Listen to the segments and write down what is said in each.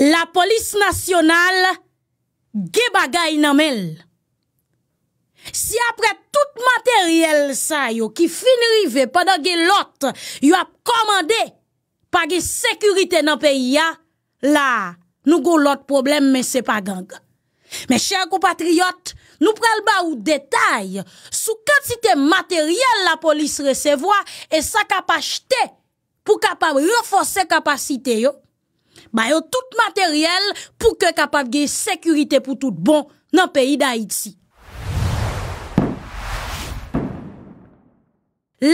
la polis nasyonal ge bagay nanmel. Si apre tout materyel sa yo ki finrive padan ge lot, yo ap komande page sekurite nan peyi ya, la nou go lot problem men se pa gang. Men chèrk ou patriyot, nou pral ba ou detay sou kantite materyel la polis resevoa e sa kapashte pou kapab refose kapasite yo. Bayo tout materyel pou ke kapav gey sekurite pou tout bon nan peyi da iti.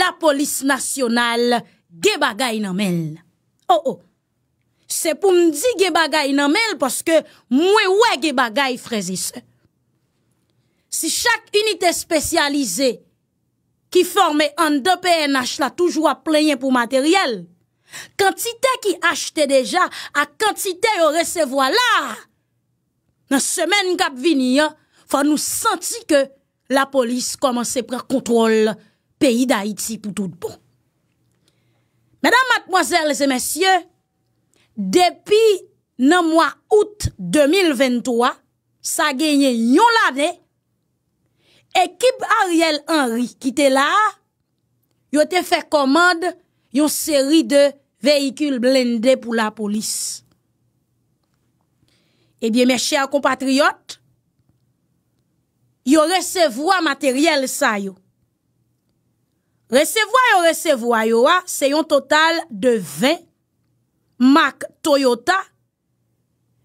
La polis nasyonal ge bagay nan mel. Oh oh, se pou m di ge bagay nan mel, poske mwen we ge bagay frezise. Si chak unitè spesyalize ki forme an do PNH la toujwa plenye pou materyel, kantite ki achete deja, a kantite yo resevo la, nan semen kap vinia, fa nou santi ke la polis komanse prek kontrol peyi da Haiti pou tout pou. Mèdam matmoazèl, les mèsyè, depi nan mwa out 2023, sa genye yon lade, ekip Ariel Henry ki te la, yo te fè komande yon seri de Veikil blendè pou la polis. Ebyen, eh mè chè a kompatriot, yo resevwa materyèl sa yo. Resévwa yo resevwa yo a, se yon total de 20 mak Toyota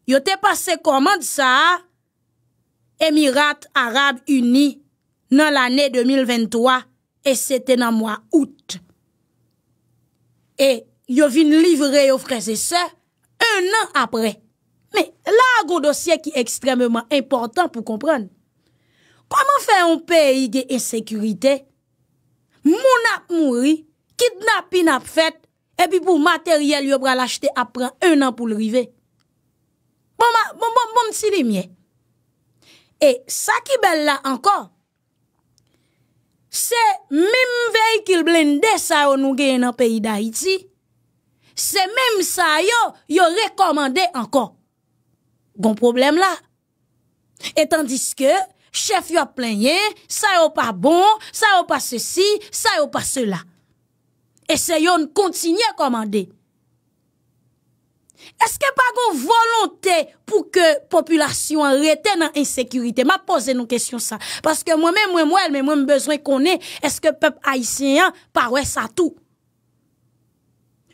yo te pase komand sa a Emirat Arab Uni nan l'anè 2023 e sete nan mwa out. E, yo vin livre yo freze se, un an apre. Me, la a go dosye ki ekstrememan important pou kompran. Koman fe yon peyi de esekurite? Moun ap mouri, kidnap in ap fet, epi pou materyel yo pral achete apren un an pou lrive. Bon, bon, bon, bon, si de mien. E, sa ki bel la ankon, se mim vey kil blende sa yo nou gen an peyi da iti, c'est même ça yo yo recommandé encore Bon problème là et tandis que chef yo plaigné ça yo pas bon ça yo pas ceci ça yo pas cela et de continuer à commander est-ce que pas une volonté pour que population arrête dans insécurité m'a posé une question ça parce que moi-même moi-même moi-même besoin qu'on est est-ce que peuple haïtien hein, parait à tout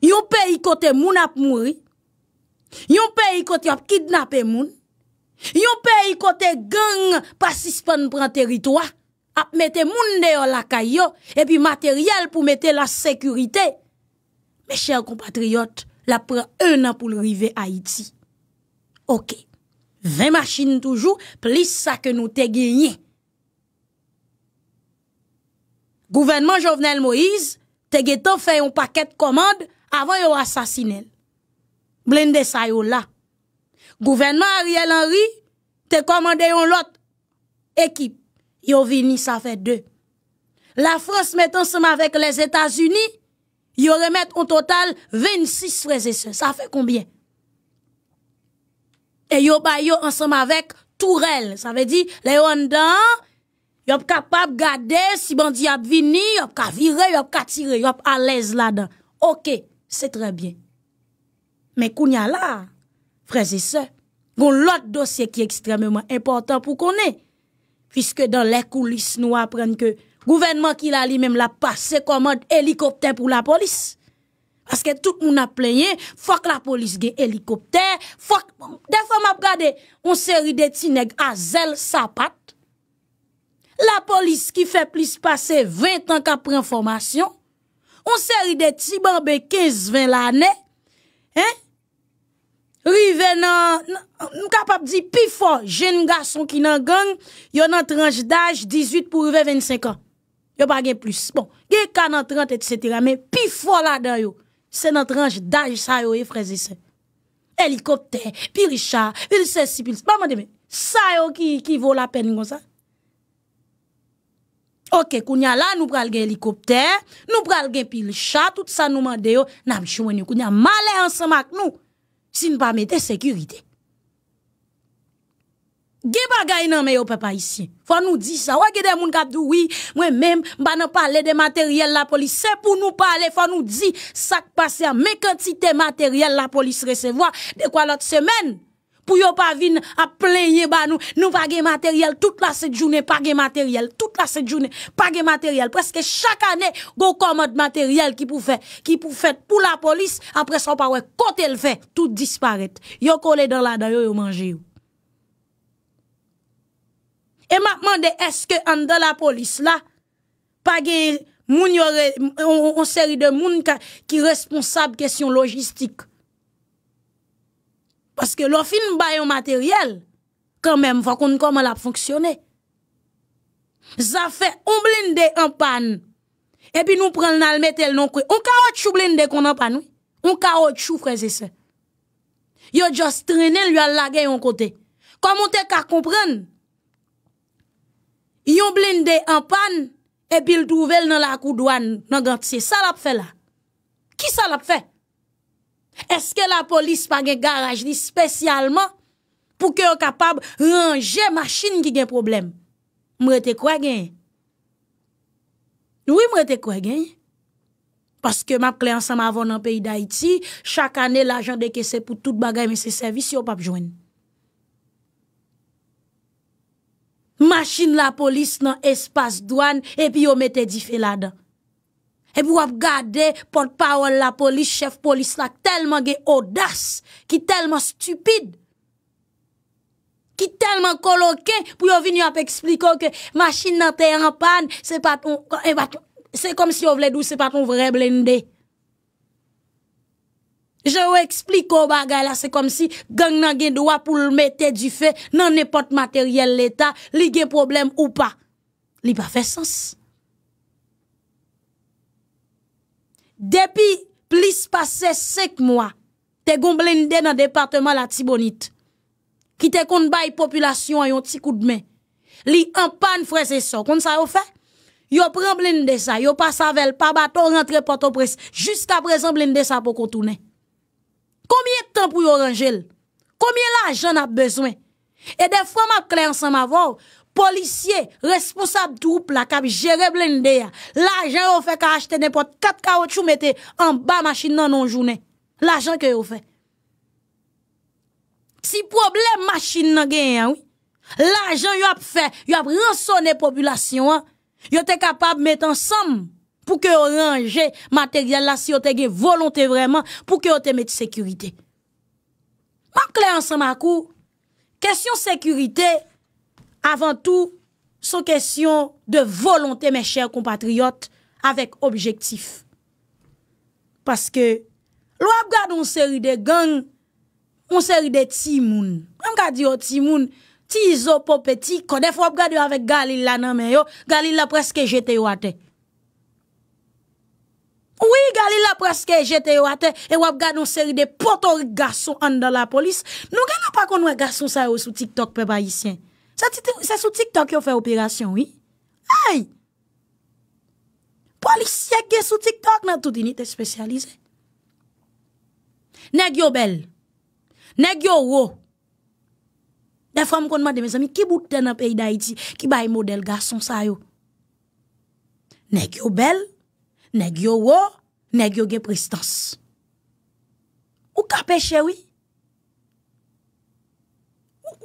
Yon pe yi kote moun ap mouri, yon pe yi kote ap kidnap e moun, yon pe yi kote geng pasispan pran teritwa, ap mette moun deyo lakay yo, epi materyal pou mette la sekurite. Me chèr kompatriot, la pran e nan pou l'rive Haiti. Ok, ve machin toujou, plis sa ke nou te genye. Gouvenman Jovenel Moïse, te genye to fè yon paket komande, avant yon assassiné. Blende sa yo là. Gouvernement Ariel Henry te commandé yon lot équipe. Yo vini ça fait deux. La France met ensemble avec les États-Unis, yo remet en total 26 frères et sœurs. Ça fait combien? Et yo ba yon ensemble avec Tourelle. Ça veut dire, les Hondan, yon capable garder si bandi a vini, yo ka virer, yo ka tirer, yo à l'aise là-dedans. OK. Se trebyen. Men kounya la, freze se, goun lot dosye ki ekstrememan impotant pou konen. Fiske dan le koulis nou apren ke gouvenman ki la li bon, mem la pase koman helikopter pou la polis. Aske tout moun ap plenye, fok la polis gen helikopter, fok, defa map gade, on se ride tinek a zel sapat. La polis ki fe plis pase 20 an ka pren formasyon, On seri de tiban be 15-20 l'anè, rive nan, nou kapap di, pi fwa, jen nga son ki nan gang, yo nan tranj daj 18 pou rive 25 an. Yo pa gen plus. Bon, gen kan nan 30 et cetera, men pi fwa eh, la dan yo, se nan tranj daj sa yo e freze se. Helikopter, pi Richard, vil se sipil, sa yo ki vo la pen yon sa. Ok, kwenye la nou pral gen helikopter, nou pral gen pil cha, tout sa nou mande yo, nam chwenye kwenye male ansama ak nou, si nou pa mette sekurite. Ge bagay nan me yo pepa isye, fa nou di sa, wak edè moun kat douwi, mwen mem, ba nan pale de materyel la polis, se pou nou pale, fa nou di, sak pase a me kantite materyel la polis resevoa de kwa lot semeni. pou yo pa vin a pleye ba nou, nou page materyel, tout la set jounen page materyel, tout la set jounen page materyel, preske chaka ne go komot materyel ki pou fet, ki pou fet pou la polis, apre so pa we, kote l fe, tout disparete, yo kole de la dayo yo manje yo. E mapman de eske an de la polis la, page moun yo re, ou seri de moun ki responsab kesyon logistik, Paske lo fin bayon materyel, kanmem, fwa kon konman la fonksyone. Zafè, yon blinde yon pan, epi nou pran nan metel non kwe. Yon kaot chou blinde konan pan ou? Yon kaot chou freze se. Yon jostrenel yon lage yon kote. Koman te ka kompran? Yon blinde yon pan, epi ldouvel nan lakou douan nan gantse. Salap fè la? Ki salap fè? Eske la polis pa gen garaj li spesyalman pou ke yo kapab ranje masjin ki gen problem? Mwete kwa gen? Oui mwete kwa gen? Paske map kliyansan ma avon nan peyi da iti, chak ane l ajan deke se pou tout bagay me se servis yo pap jwen. Masjin la polis nan espas douan epi yo mette di fe la dan. E pou ap gade pot pa ou la polis, chef polis la, telman gen odas, ki telman stupide, ki telman koloke, pou yo vin yo ap ekspliko ke masjin nan tey en pan, se paton, e se kom si yo vle dou, se paton vre blende. Je yo ekspliko bagay la, se kom si gang nan gen doa pou l mette di fe, nan nepot materyel l eta, li gen problem ou pa. Li pa fe sens. Depi plis pase sek mwa, te gon blende nan departement la tibonite. Ki te kon bay populasyon ayon ti kou d'me. Li an pan freze so. Kon sa yo fe? Yo pren blende sa, yo pa savel, pa ba to rentre poto pres. Juska prezen blende sa pou kontounen. Komiye tan pou yo rangele? Komiye la jen ap bezwen? E de fwa ma kle ansan ma vòw. policiers, responsable troupe la cap gérer blindé l'argent on fait qu'à acheter n'importe 4 caoutchouc mettez en bas machine dans non journée l'argent que fait si problème machine nan gain hein, oui l'argent il a fait il a rançonné population Il hein. était capable de mettre ensemble pour que ranger matériel là si on te gen volonté vraiment pour que mette te mette sécurité Ma clé ensemble à coup question sécurité avan tou son kesyon de volonte men chèr kompatriot avèk objektif. Paske lò ap gade on seri de gang on seri de timoun. An gade yo timoun ti zo popeti kodef wap gade yo avèk galil la nan men yo, galil la preske jete yo ate. Ouwi galil la preske jete yo ate, e wap gade on seri de potor gason an da la polis. Nou gen yo pa kon wè gason sa yo sou tik tok pe bayisyen. Sa sou TikTok yo fè operasyon, wè? Ay! Polisyeke sou TikTok nan touti ni te spesyalize. Neg yo bel, neg yo wò. Defranm konman demè zami ki boutè nan peyi da iti, ki bayi model gason sayo. Neg yo bel, neg yo wò, neg yo ge pristans. Ou ka peche wè?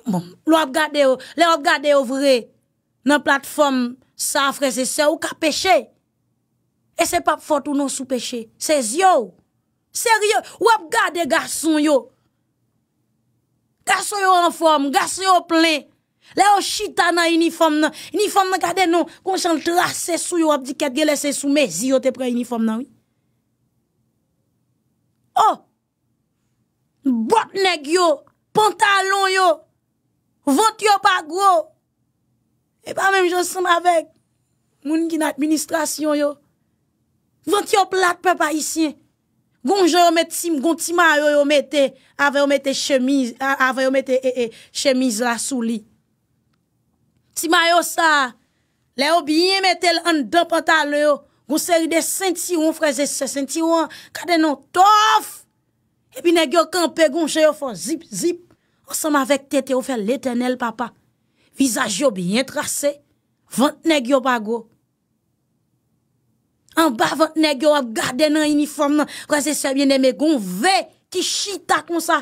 Bon. Le wap gade yo vre nan platfom sa afre se se ou ka peche E se pap fote ou nou sou peche Se zyo Serio wap gade gason yo Gason yo an form, gason yo plen Le yo chita nan uniform nan Uniform nan gade nou konsantras se sou yo ap di ket gelese sou Me zyo te pre uniform nan Oh Botnek yo Pantalon yo Vot yo pa gwo. E pa menm jason avek. Moun ki nan administrasyon yo. Vot yo plat pe pa isyen. Gon jen yo met tim. Gon tim a yo yo mette. Ave yo mette chemise. Ave yo mette eh, eh, chemise la souli. Tim a yo sa. Le yo biye mette an do pantal yo. Gon seri de sentiron freze. Sentiron kade non tof. E pi negyo kampe. Gon jen yo fon zip zip. Sama vek tete ou fe l'eternel papa Visaj yo byen trase Vant negyo pa go An ba vant negyo wap gade nan uniform nan Wazesya bine me gon ve Ki chita kon sa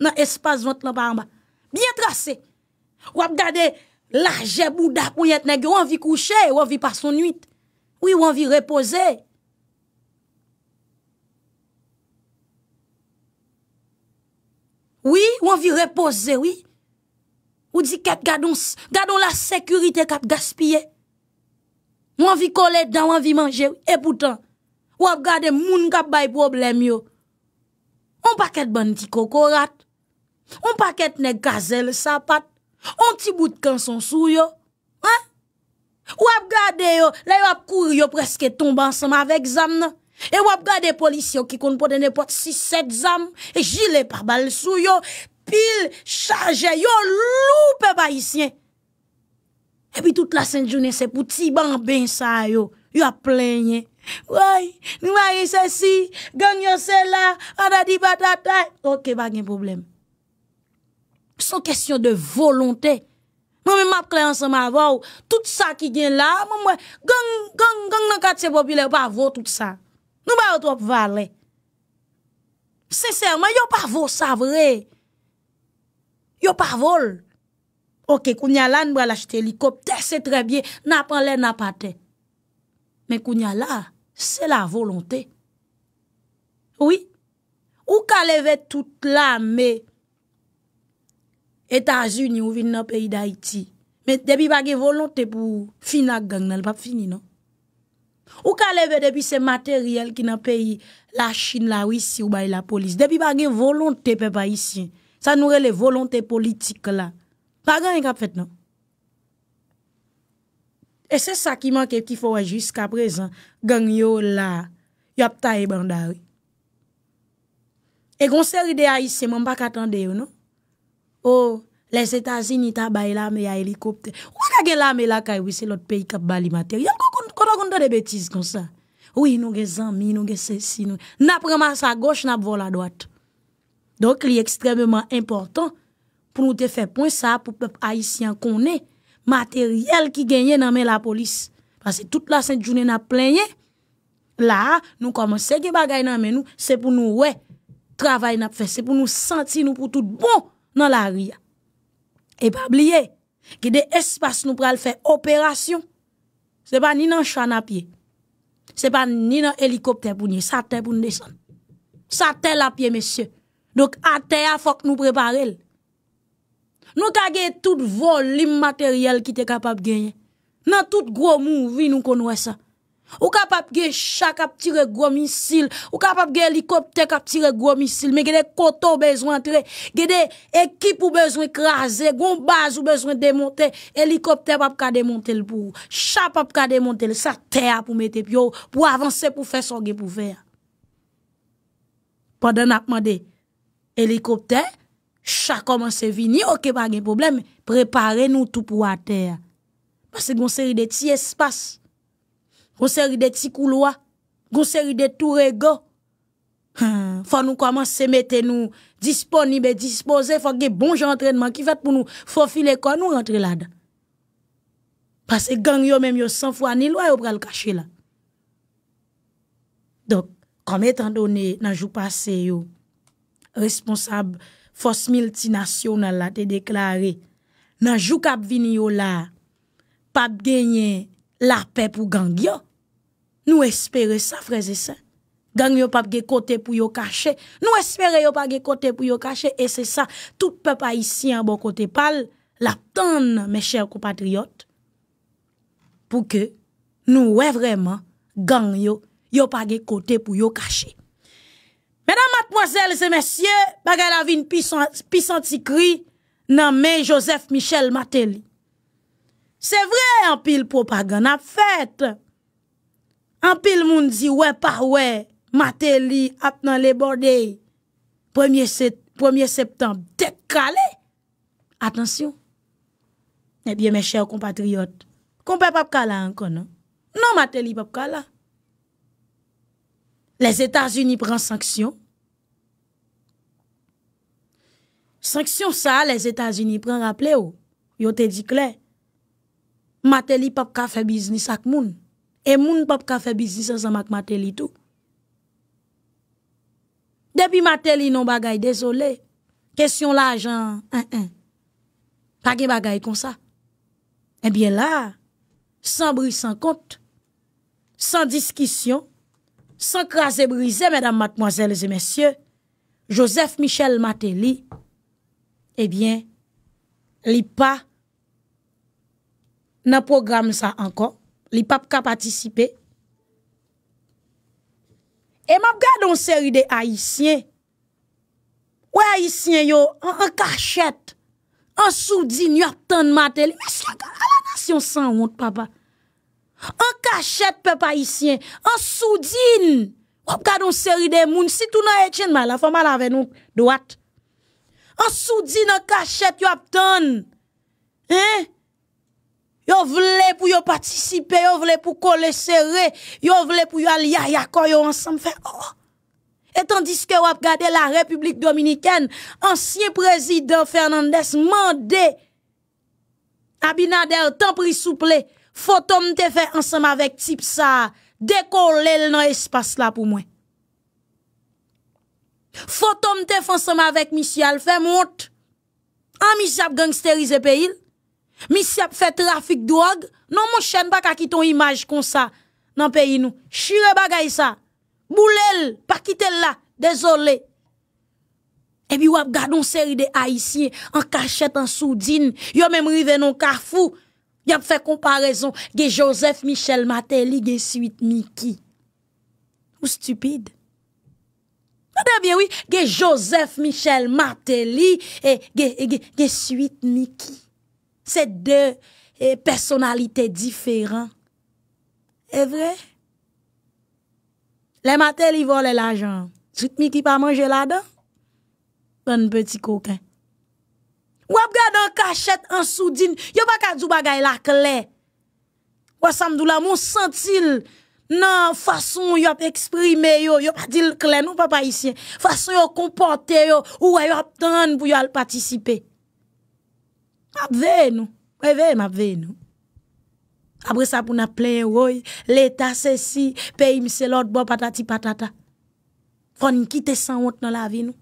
Nan espase vant nan pa an ba Byen trase Wap gade laje bouda pou yet negyo Wap vi kouche wap vi par son nuit Ou wap vi repose Oui, ouan vi repose, oui. Ou di ket gadon la sekurite kap gaspye. Ouan vi kole dan, ouan vi manje, epoutan. Ouap gade moun kap bay problem yo. On paket ban ti kokorat. On paket ne gazel sapat. On ti bout kan son sou yo. Ouap gade yo, la yo ap kour yo preske ton bansan ma vek zam nan. E wap gade polisyon ki kon pou dene pot 6-7 zam, e jile par balsou yo, pil chaje yo, loupè ba isyen. E pi tout la Saint-Jounès, se pouti ban ben sa yo, yo a plenye. Woy, ni ma yese si, gen yose la, anadi patata. Ok, wap gen problem. Son kestyon de volontè. Mwen mwen ap kreyansan mwen avow, tout sa ki gen la, mwen mwen gen gen gen gen gen katse popile wap avow tout sa. Nou ba yo trope valè. Seseyman, yo pa vol sa vre. Yo pa vol. Ok, kounya lan mwa lache telikopte, se tre bie, napan lè napate. Men kounya la, se la volontè. Oui, ou ka leve tout la, me, Etats-Unis ou vin nan peyi d'Haïti. Men debi bagè volontè pou finak gangnen, pa fini non. Ou ka leve depi se materyel ki nan peyi La chine la wisi ou bayi la polis Depi bagi volonte pe pa yisi Sa noure le volonte politik la Bagan yon kap fet nan E se sa ki manke ki fwa jiska prezen Gang yon la Yop ta e bandari E gonseri de a yisi Man bak atande yon Ou oh, les etazini ta bayi la Me a helikopter Ou ka gen la me la kay wisi lot peyi kap bali mater Yon kon Quand on faire des bêtises comme ça. Oui, nous avons des amis, nous avons ceci. Nous avons à gauche, nous avons à droite. Donc, il est extrêmement important pour nous de faire point ça, pour le peuple haïtien qu'on est, matériel qui gagne dans la police. Parce que toute la sainte journée, nous avons Là, nous commençons à faire des nous, c'est pour nous, ouais, travail n'a fait, c'est pour nous sentir nous pour tout bon dans la rue. Et pas oublier, que des espaces nous pour faire opération. Se pa ni nan chan apye, se pa ni nan helikopter pounye, sa te poun desan. Sa te la apye mesye, dok a te a fok nou preparel. Nou kage tout volim materyel ki te kapap genye. Nan tout gro mou vi nou konwese. Ou kapap ge chak kap tire gwa misil Ou kapap ge helikopter kap tire gwa misil Me gede koto bezwen tre Gede ekip ou bezwen krasen Gon baz ou bezwen demonte Helikopter pap ka demonte l pou Chak pap ka demonte l Sa ter pou mette pyo Pou avanse pou fè son gen pou fè Pwa den apman de Helikopter Chak koman se vini Ok pa gen problem Prepare nou tou pou a ter Pwa se gon seri de ti espas Gon seri de ti kou lwa, Gon seri de tou re go, Fwa nou kwa man se mette nou, Dispon ni be dispose, Fwa ge bon jan entrenman ki fat pou nou, Fwa file kon nou rentre la da, Pase gang yo menm yo san fwa, Ni lwa yo pral kache la, Dok, Kwa metan doni nanjou pase yo, Responsab, Fos mil ti nasyonal la, Te deklare, Nanjou kap vini yo la, Pap genye la pe pou gang yo, Nou espere sa, freze sa. Gang yo pa ge kote pou yo kache. Nou espere yo pa ge kote pou yo kache. E se sa, tout pe pa isi an bon kote pal, la ton, me chèr kou patriote, pou ke nou wè vreman gang yo, yo pa ge kote pou yo kache. Mèdam matmozèl se mèsyè, bagè la vin pisan ti kri, nan men Josef Michel Mateli. Se vre an pil pou pa gen ap fèt. An pil moun di, wè, pa wè, matè li ap nan le bordè, 1è septembre, dek kalè? Atensyon. Ebyè, eh mè chè ou kompatriot, kompè pap kalè an kon, non? Non, matè li pap kalè. Les Etats-Unis pran sanksyon. Sanksyon sa, les Etats-Unis pran, rappelè ou, oh. yo te di klè. Matè li pap kalè, fè biznis ak moun. E moun pa pa ka fe bizisa zan mak Mateli tou. Depi Mateli non bagay, dezolé, kesyon la jan, pa gen bagay kon sa. Ebyen la, san brisan kont, san diskisyon, san krasen brisen, mèdam matmozèles e mèsyè, Josef Michel Mateli, ebyen, li pa, nan program sa ankon, Li pap ka patisipe. E map gade on seri de aisyen. Ou aisyen yo, an kachet. An soudin yo ap ton matel. Meske gade, ala nasyon san wout papa. An kachet pep aisyen. An soudin. O pkade on seri de moun. Si tou nan etjen mal, la foma la ven nou doat. An soudin an kachet yo ap ton. Hein? Yo vle pou yo participer, yo vle pou kole serré, yo vle pou yo alia yo ensemble Oh. Et tandis que wap gade la République Dominicaine, ancien président Fernandez mandé Abinader tant pris souple, photom te fait ensemble avec type ça, décoller dans espace là pour moi. Photom te fait ensemble avec Michel fait monte. En Michel gangsterise pays. Mi si ap fè trafik drog, non moun chen pa kakiton imaj kon sa nan peyi nou. Chire bagay sa. Moulel, pa kitel la. Dezole. Ebi wap gadon seri de Aisyen, an kachet an soudin. Yo memri venon karfou. Yap fè komparèzon. Ge Josef Michel Martelly, ge suit Niky. Ou stupide? A devye wè, ge Josef Michel Martelly, ge suit Niky. Se de eh, personalite diferan. E vre? Le matel yi vo le la jan. Sout mi ki pa manje la dan? Pan petit kouken. Wap gade an kachet an sou din. Yo pa ka djou bagay la kle. Wap samdou la moun sentil. Nan fason yo ap eksprime yo. Yo pa dil kle nou pa pa isye. Fason yo kompante yo. Wap tan pou yo al patisipe. Apveye nou, we veye mapveye nou. Abre sa pou na pleye woy, leta se si, peyi miselot, bo patati patata. Fon nkite san wote nan la vi nou.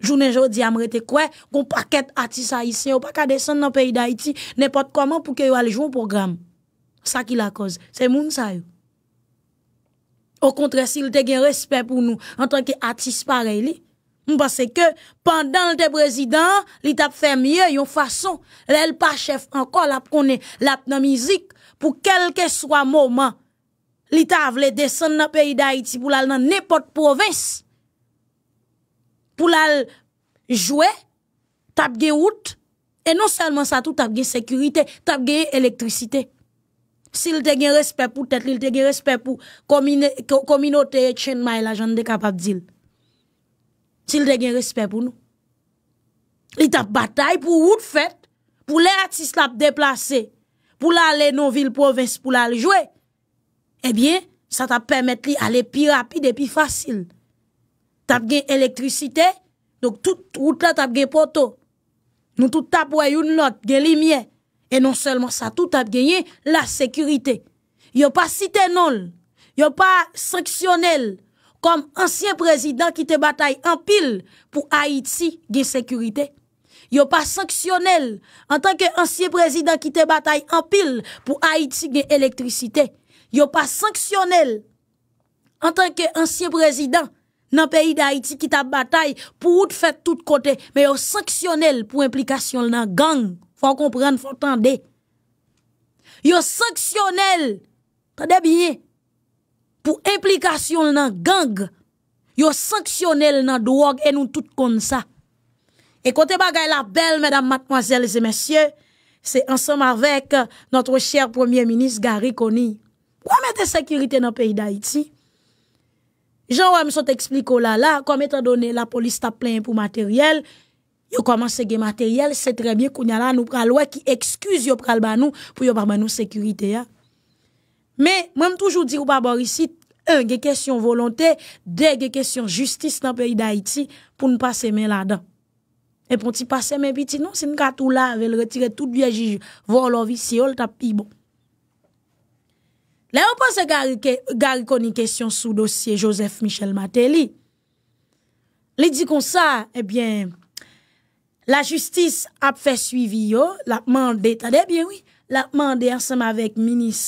Jounen jodi amre te kwe, goun paket ati sa iti, ou pakade san nan peyi da iti, nepot koman pou ke yo ale jwo program. Sa ki la koz, se moun sa yo. Ou kontre si, lte gen respe pou nou, an tanke ati spare li. Mpase ke, pandan lte prezident, li tap fè mye yon fason, lèl pa chef anko, lap konè, lap nan mizik, pou kelke swa mouman, li ta avle desen nan peyi da iti pou lal nan nepot provins, pou lal jouè, tap ge wout, e non selman sa tout tap ge sekurite, tap ge elektrisite. Si lte gen respè pou tet, lte gen respè pou kominote chen may la jan de kapap dil. S'il a un respect pour nous. Il t'a bataille pour route fête, pour les artistes la déplacer, pour aller dans ville province pour aller jouer. Eh bien, ça t'a permettre d'aller aller plus rapide et plus facile. T'as gain électricité, donc toute route là t'as gain poteau. Nous tout t'a pour une note, gain lumière. Et non seulement ça, tout a gagné la sécurité. Il a pas cité non, a pas sanctionnel kom ansyen prezidant ki te batay an pil pou Haiti gen sekurite. Yo pa sanksyonel an tanke ansyen prezidant ki te batay an pil pou Haiti gen elektrisite. Yo pa sanksyonel an tanke ansyen prezidant nan peyi de Haiti ki te batay pou ou te fet tout kote. Me yo sanksyonel pou implikasyon nan gang. Fon kompren, fon tande. Yo sanksyonel, tade biye, pour implication dans gang, yo sanctionnel dans drogue et nous tout comme ça. Et côté bagaille la belle, mesdames, mademoiselles et messieurs, c'est ensemble avec notre cher premier ministre Gary Conny. Pour la sécurité dans le pays d'Haïti? Jean Wem sont expliqué là, là, comme étant donné la police t'a plein pour matériel, à faire gen matériel, c'est très bien qu'on y a là, nous pral qui excuse yo pral ba nous pour yo la nous sécurité, hein. Men, mwen toujou dirou pa bor isi, un, ge kesyon volonté, de, ge kesyon justis nan peyi da iti, pou n'pase men la dan. E pou ti pase men biti nou, sin katou la, vel retire tout biye jiji, volo vi si yol tap i bon. Le, mwen pase gari koni kesyon sou dosye, Josef Michel Mateli. Le di kon sa, ebyen, la justis ap fe suivi yo, la mande, tade, ebyen, eh oui, la mande asema vek minis,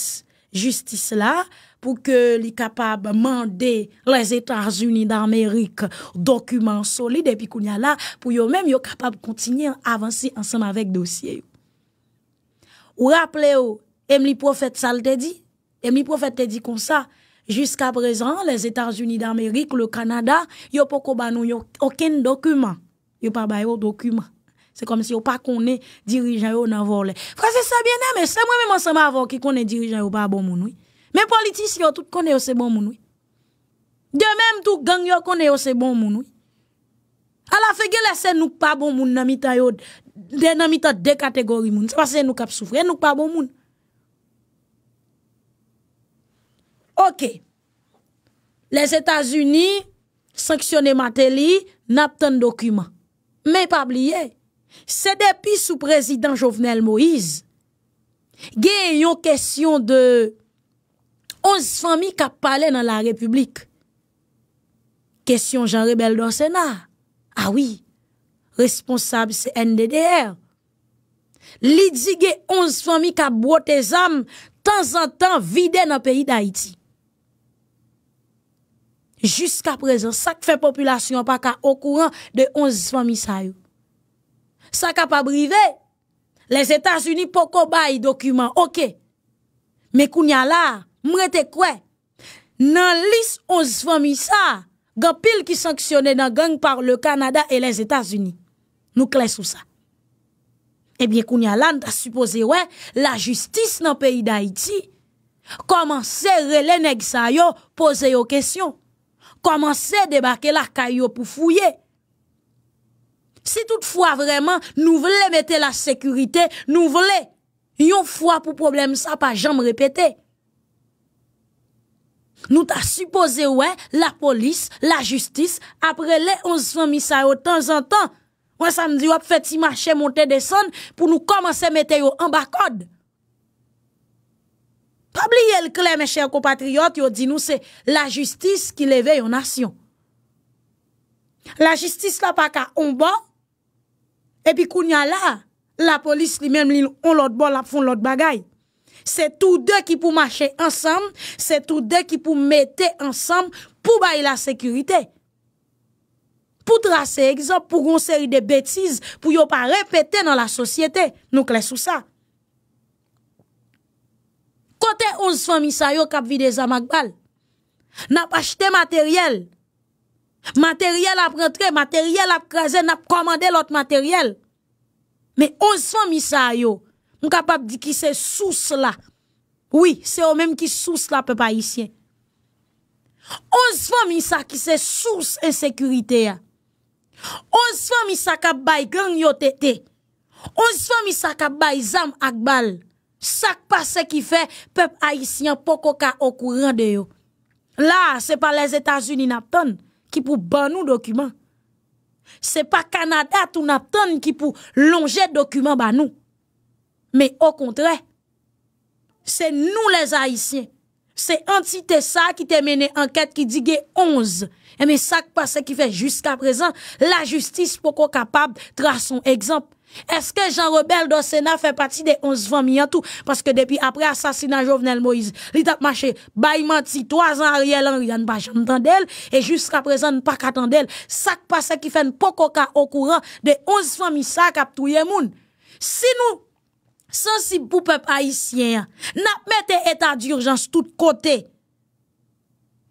justice là pour que les capable de demander les États-Unis d'Amérique documents solides et puis qu'on y a là pour eux même capable de continuer à avancer ensemble avec dossier. Ou rappelez-vous, Emily Prophète ça le dit, Emily Prophète dit comme ça, jusqu'à présent les États-Unis d'Amérique, le Canada, yo pas aucun document, yo pas yo document. C'est comme si on pas connaît dirigeant yo nan volé. Frère, c'est ça bien mais c'est moi-même ensemble avant qui connaît dirigeant ou pas bon moun oui. Mais politiciens tout connaît c'est bon moun oui. De même tout gang yo connaît c'est bon moun oui. À la fin nou nous pas bon moun nan mitan yo de nan mitan deux catégories moun. C'est parce que nous cap souffrir, nous pas bon moun. OK. Les États-Unis sanctionner Matéli, n'a pas de documents. Mais pas oublier Se depi sou prezident Jovenel Moïse, gen yon kèsyon de 11 fami ka pale nan la republik. Kèsyon jan rebel dan sèna. Awi, ah responsab se NDDR. Li di gen 11 fami ka bote zam tan zan tan vide nan peyi d'Haïti. Jusk aprezen, sak fe populasyon pa ka okouran de 11 fami sa yo. Sa ka pa brive, les Etats-Unis poko bayi dokumen, oke. Me kounya la, mwete kwe, nan lis 11 famisa, gampil ki sanksyone nan geng par le Kanada e les Etats-Unis. Nou kles ou sa. Ebyen eh kounya la, nta suppose wè, la justis nan peyi d'Haïti, komanse rele neg sa yo, pose yo kesyon. Komanse debake la kayo pou fouye. Si tout fwa vreman, nou vle mette la sekurite, nou vle. Yon fwa pou problem sa pa jan mrepette. Nou ta suppose wè la polis, la justis, apre le onzvan misa yo tan zan tan. Wè sa mdi wè pwè fè ti mache monte deson pou nou komanse mette yo an bakod. Pabliye l klem, chèrko patriot, yo di nou se la justis ki leve yon asyon. La justis la pa ka an bako. Epi koun ya la, la polis li men li on lot bol ap foun lot bagay. Se tou de ki pou mache ansam, se tou de ki pou mete ansam pou baye la sekurite. Pou trase egzop, pou gonseri de betiz, pou yo pa repete nan la sosyete, nou klesou sa. Kote 11 famisa yo kap videza magbal, nap achete materyel. Materyèl ap rentre, materyèl ap kraze, nap komande lot materyèl. Me 11 fèm isa yo, mkap ap di ki se sous la. Oui, se yo mèm ki sous la pèp haïsien. 11 fèm isa ki se sous ensekurite ya. 11 fèm isa kap bay gang yo tete. 11 fèm isa kap bay zam akbal. Sak pa se ki fè, pèp haïsien pokoka okouran de yo. La, se pa les Etats-Unis nap tonne. qui pour ban documents. document. C'est pas Canada tout n'attend qui pour longer document documents. nous. Mais au contraire, c'est nous les haïtiens. C'est entité ça qui t'a mené enquête qui dit 11. Et eh, mais ça qui passe qui fait jusqu'à présent la justice pour capable trace son exemple. Eske jan rebel do sena fe pati de 11 fami an tou? Paske depi apre asasina jovenel Moise, li tap mache bay manti 3 an riel an riyan pa jantan del E jist ka prezan pa katan del, sak pase ki fen pokoka okouran de 11 fami sa kap tou ye moun Sinou, sensib pou pep haisyen, nap mette etat di urjans tout kote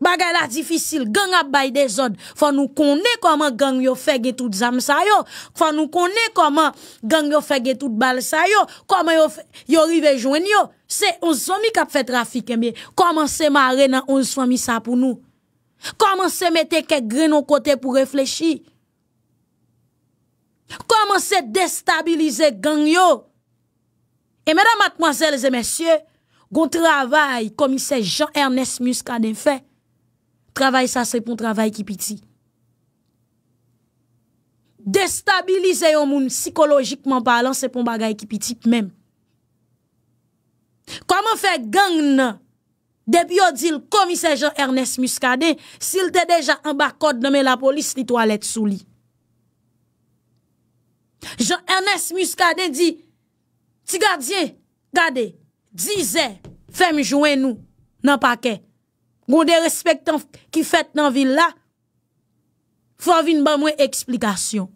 bagay la difficile, gang a bay des zones. Faut nous connait comment gang yo fait gen tout zam ça. yo. Faut nous connait comment gang yo fait gen tout bal ça. yo. Comment yo, yo rive jouer C'est 11 familles qui a fait trafic, mais eh comment se marrer dans 11 familles ça pour nous? Comment c'est mettre quelques graines au côté pour réfléchir? Comment c'est déstabiliser gang yo? Et mesdames, mademoiselles et messieurs, gon travail, commissaire Jean-Ernest Muscadet fait. Travay sa se pou travay ki piti. Destabilize yon moun psikologikman palan se pou bagay ki piti p'mem. Koman fe gang nan? Debi yo dil komise Jean-Ernest Muscadet, sil te deja ambakot nomen la polis li toalet sou li. Jean-Ernest Muscadet di, ti gadyen, gade, dize, fem jwen nou nan pakey. gonde respektan ki fèt nan vil la, fò avin ban mwen eksplikasyon.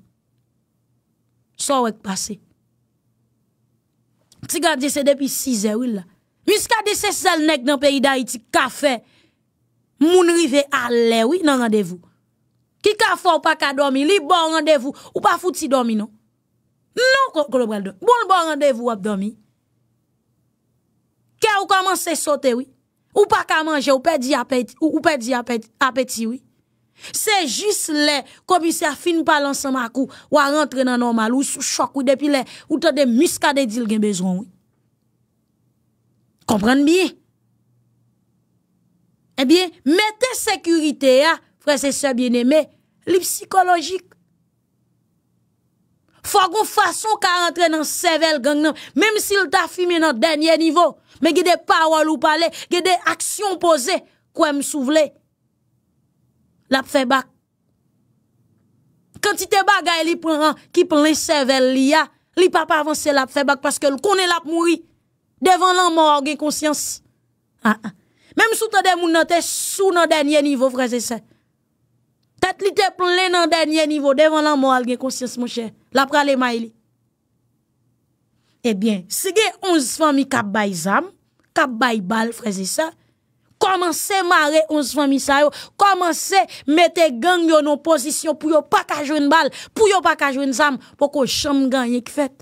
Sò wèk pase. Ti gade se depi 6 e wè la. Mis ka dese sel nek nan peyi da iti, ka fè moun rive alè wè nan randevou. Ki ka fò ou pa ka dòmi, li bon randevou ou pa fò ti dòmi non. Non kon klobrel dòmi. Bon bon randevou wè ap dòmi. Ke ou kaman se sote wè. Ou pas qu'à manger, ou perdre appétit, ou, perdre appétit, oui. C'est juste les commissaire fin par l'ensemble à coup, ou à rentrer dans normal, ou sous choc, ou depuis là. ou t'as des muscades d'il gen besoin, oui. Comprenez bien? Eh bien, mettez sécurité, à hein, frère et bien aimé, les psychologiques. Faut qu'on façon qu'à rentrer dans cervelle gang nan. Même s'il t'a fumé dans dernier niveau. Mais il y a des paroles ou parler, il des actions posées. Quoi me souvle. La fait bac. Quantité bagaille li prend, hein, qui plein cervelle Il a, li pas avancer la fait bac parce que le connaît la mourir. Devant la mort, gen conscience. Ah, ah. Même sous ta des moun nan sous nan dernier niveau, frère, et sœurs. Tête li te plein le dernier niveau, devant la mort, a conscience, mon cher. La prale may li. Ebyen, eh sige 11 fami kap bay zam, kap bay bal freze sa, komanse mare 11 fami sayo, komanse mette gang yo nou posisyon pou yo pak ajoen bal, pou yo pak ajoen zam, poko chanm gang yek fete.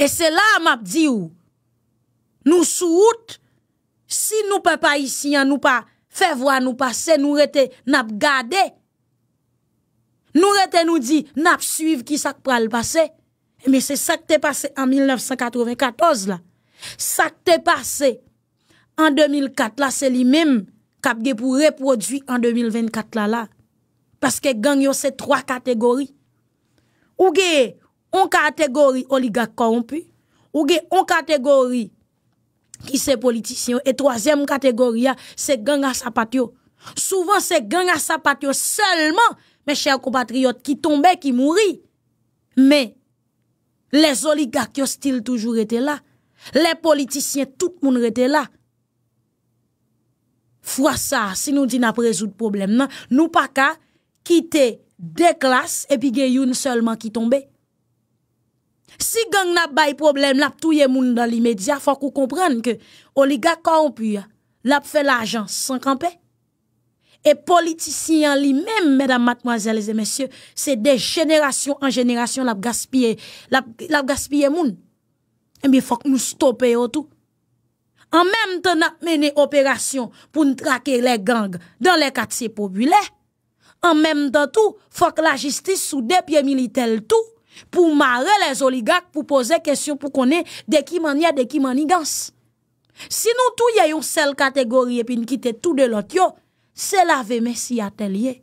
E se la map di ou, nou sou out, si nou pe pa isi, nou pa fe vwa, nou pa se nou rete nap gade, Nou rete nou di, nap suiv ki sak pral pase. Eme se sak te pase an 1994 la. Sak te pase an 2004 la, se li mem kap ge pou reproduy an 2024 la la. Paske gang yo se 3 kategori. Ou ge 1 kategori oliga korompi. Ou ge 1 kategori ki se politisyon. E 3e kategori ya se gang a sapatyo. Souvan se gang a sapatyo selman politisyon. Mè chè akou patriyot ki tombe, ki mouri. Mè, lè zoliga kyo stil toujou rete la. Lè politisyen tout moun rete la. Fwa sa, si nou di non? na prezout problem nan, nou pa ka kite de klas epi gen youn selman ki tombe. Si gen nab bay problem, lap touye moun dal imedya, fwa kou kompren ke oliga ka ompuya, lap fe la ajan 50p. E politisyen li mèm, mèdam matmazèles e mèsyè, se de jenèration an jenèration lap gaspye moun. E mi fòk nou stopè yo tou. An mèm tan ap mène operasyon pou nou trake le gang dan le katsi populè, an mèm tan tou fòk la jistis sou depye militel tou pou mare les oligak pou pose kèsyon pou konè de ki man yè, de ki man yè gans. Sinon tou yè yon sel kategori e pi nou kite tout de lot yo, Se lave mesi atelye.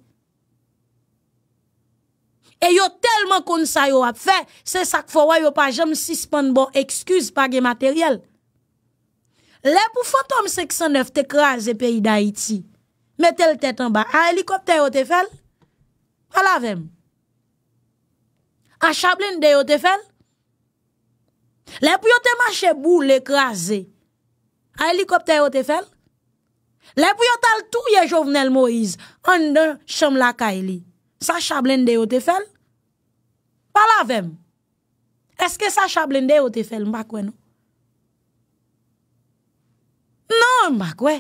E yo telman kon sa yo ap fe, se sak fwa yo pa jem sispan bon ekskuz pa ge materyel. Le pou fotom 609 te kraze peyi da iti, metel tetan ba. A helikopter yo te fel? A lavem. A chablin de yo te fel? Le pou yo te mache bou le kraze? A helikopter yo te fel? Le pou yo tal tou ye jovenel Moïse, an dan chanm laka e li. Sa chablende yo te fel? Palavem. Eske sa chablende yo te fel mbakwe nou? Non mbakwe.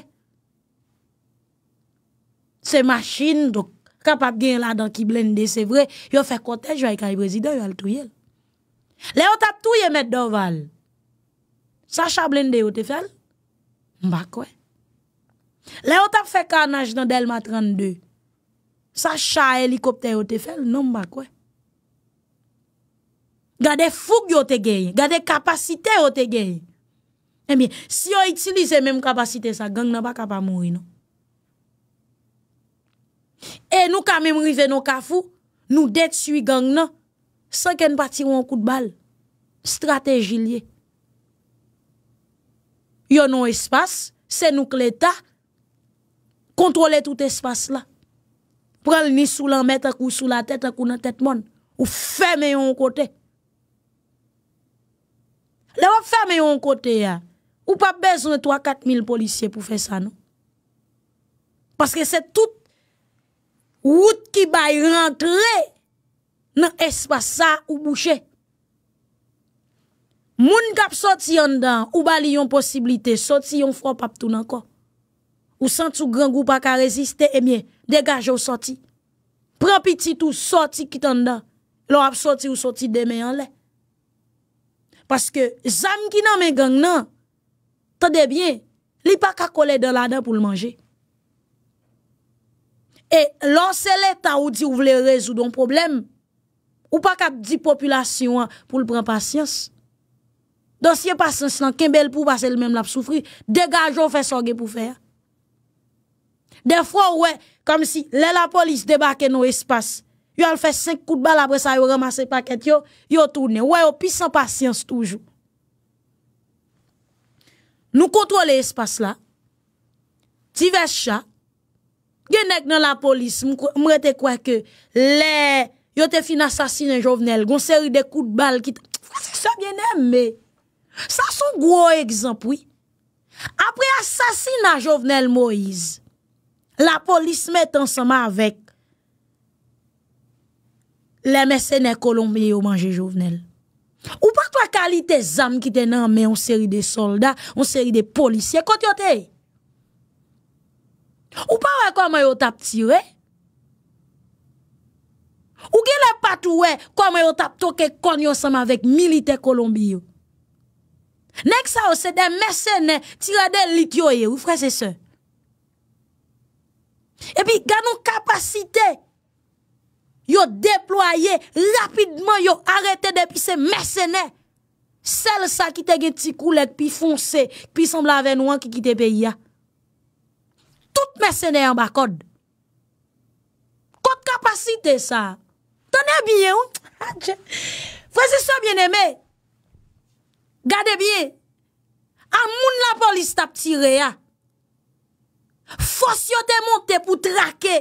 Se machine do kapap gen la dan ki blende se vre, yo fe kotej yo a yi e ka yi e brezide yo al tou ye. Le yo tap tou ye met doval. Sa chablende yo te fel? Mbakwe. Le yo tap fek anaj nan Delma 32 Sa chan helikopter yo te fel Nom ba kwe Gade foug yo te gey Gade kapasite yo te gey eh Si yo itilize menm kapasite sa Gang nan baka pa mou yon E nou ka menm rive nou kafou Nou det sui gang nan San ken patiron kout bal Stratejilye Yo nou espas Se nou kleta contrôler tout espace là. Prends le nid sous la tête, ou sous la tête, ou dans la tête monde. Ou ferme yon côté. Le ou ferme yon côté, hein. ou pas besoin de 3-4 000 policiers pour faire ça, non? Parce que c'est tout route qui va rentrer dans l'espace ça ou boucher. Moun kap sorti yon dan, ou bali yon possibilité, sorti yon froid pas tout encore. ou san tou gangou pa ka reziste, e eh myen, degaje ou soti. Pren piti tou soti kitanda, lò ap soti ou soti demen anle. Paske, zan ki nan men gang nan, tadebyen, li pa ka kole de la dan pou l'mange. E, lò se lè ta ou di ou vle rezou don problem, ou pa ka di populasyon pou l'pren pasyans. Don si yon pasyans nan kembel pou pase l'men l'ap soufri, degaje ou fè soge pou fè ya. Des fois, ouais, comme si la police débarque dans l'espace. Yo al fait cinq coups de balle après ça, yo ramassé paquet yo, yo tourne. Ouais, yo pis sans patience toujours. Nous contrôlons l'espace là. Divers chats. Genek dans la police, m'rete quoi que les yo te fin assassiner Jovenel, gon série de coups de balle qui ça bien aimé. Ça son gros exemple oui. Après assassinat Jovenel Moïse. la polis met ansama avek le mesene kolombi yo manje jovenel. Ou pa kwa kalite zanm ki te nanme yon seri de soldat, yon seri de polis, ekot yo te? Ou pa wè kwa mwen yo tap tire? Ou gen le pat wè kwa mwen yo tap toke kon yo ansama avek milite kolombi yo? Nek sa wè se de mesene tirade lit yo ye, ou fre se se? E pi gade nou kapasite Yo deploye Lapidman yo arete Depi se mersene Sel sa ki te gen ti koulet Pi fonse Pi sembla ave nou an ki kite pe ya Tout mersene yon bakod Kote kapasite sa Tane biye ou Fwese so bieneme ah, Gade biye Amoun la polis tap tire ya Fos yo te monte pou trake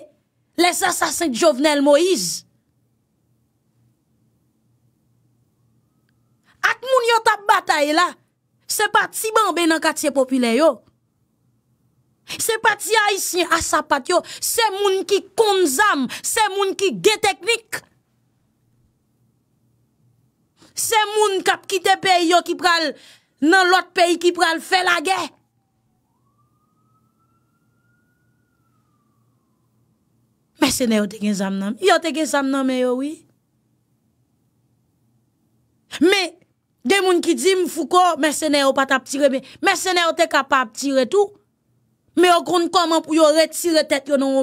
les asasit jovenel Moïse. At moun yo tap bataye la, se pat si banbe nan katye popile yo. Se pat si aisyen asapat yo, se moun ki konzam, se moun ki ge teknik. Se moun kap kite pe yo ki pral nan lot peyi ki pral felagey. Mersenè yo te gen zamnam. Yo te gen zamnam e yo wè. Mè, demoun ki di mfoukò, mersenè yo pat ap tire mè. Mersenè yo te kap ap tire tou. Mè yo konn koman pou yo retire tet yo nan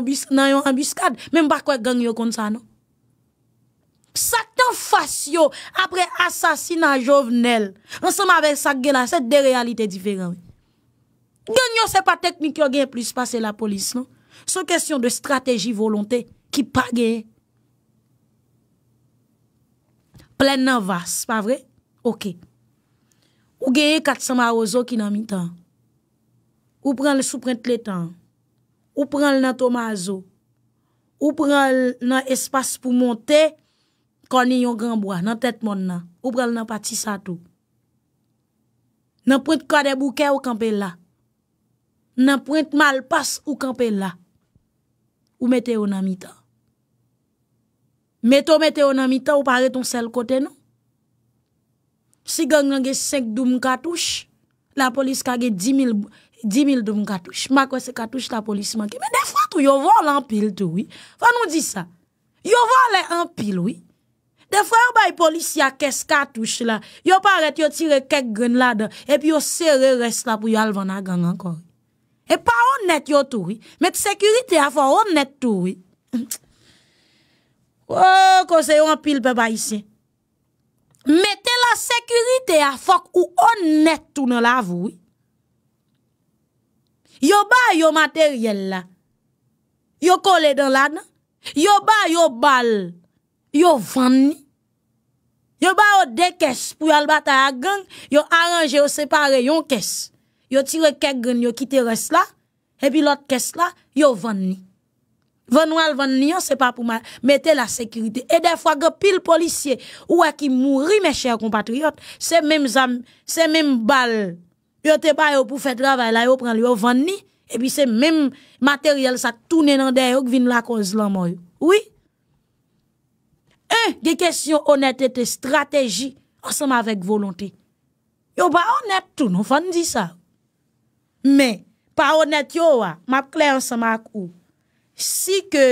yon ambiskad. Mè mbak wè gen yo konn sa nou. Saktan fasyo apre asasina jovnel ansèm avè sak gen an, se de realite diferan wè. Gen yo se pa teknik yo gen plus pase la polis nou. Son kestyon de strateji volonté ki pa geye. Plen nan vas, pa vre? Ok. Ou geye kat sa ma ozo ki nan mi tan. Ou pran le sou pran te le tan. Ou pran le nan tomazo. Ou pran le nan espas pou monte koni yon granboa nan tet mon nan. Ou pran le nan pati satou. Nan pran te kade bouke ou kampe la. Nan pran te mal pas ou kampe la. ou mettez au nan mitan. Meto Mettez mettez nan mitan ou pare ton seul côté non. Si gang nan 5 doum cartouches, la police kage 10 000 10 000 doum cartouches. Ma kwe c'est cartouche la police manque. Mais des fois tout yo vole en pile tout oui. Va nous dire ça. Yo vol en pile oui. Des fois, les policiers qu'est-ce cartouche là. Yo paraît yo tire quelques graines là-dedans et puis yo serre reste là pour yon aller la gang encore. E pa on net yo touwi. Met sekurite a fok, on net touwi. O, oh, konseyon pil pe ba isi. Mete la sekurite a fok ou on net toune la vwi. Yo ba yo materyel la. Yo kole den la nan. Yo ba yo bal. Yo van ni. Yo ba yo dekes pou yal bata ya gen. Yo aranje yo separe yon kes. yo tire quelques graines yo quitter reste là et puis l'autre caisse là yo vend ni vend ou vend ni c'est pas pour mettre la sécurité et des fois gros pile policier ou a qui mourir mes chers compatriotes c'est même zam c'est même balle yo te pa yo pour faire travail là yo prend yo vend ni et puis c'est même matériel ça tourner dans qui viennent là la cause l'amour oui eh, des questions honnêtes et stratégie ensemble avec volonté. Yo pas honnête tout, nous dire dit ça. Men, pa onet yo wa, map kle ansan mak ou, si ke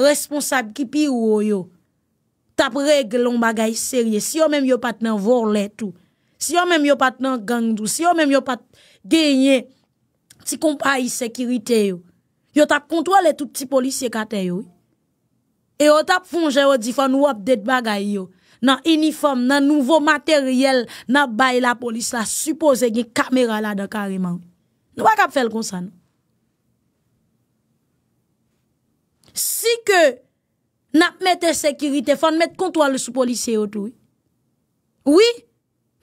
responsab ki pi ou yo, tap reglon bagay serye, si yo menm yo pat nan vor let ou, si yo menm yo pat nan gangdou, si yo menm yo pat genye ti kompa yi sekirite yo, yo tap kontrole touti polisye kate yo. E yo tap fonje yo di fan wap det bagay yo, nan uniform, nan nouvo materyel, nan bay la polis la, supose gen kamera la de kareman ou. Nou wak ap fèl kon sa nou. Si ke nap mette sekirite, fòn mette kontwal sou polisye yo tou. Oui,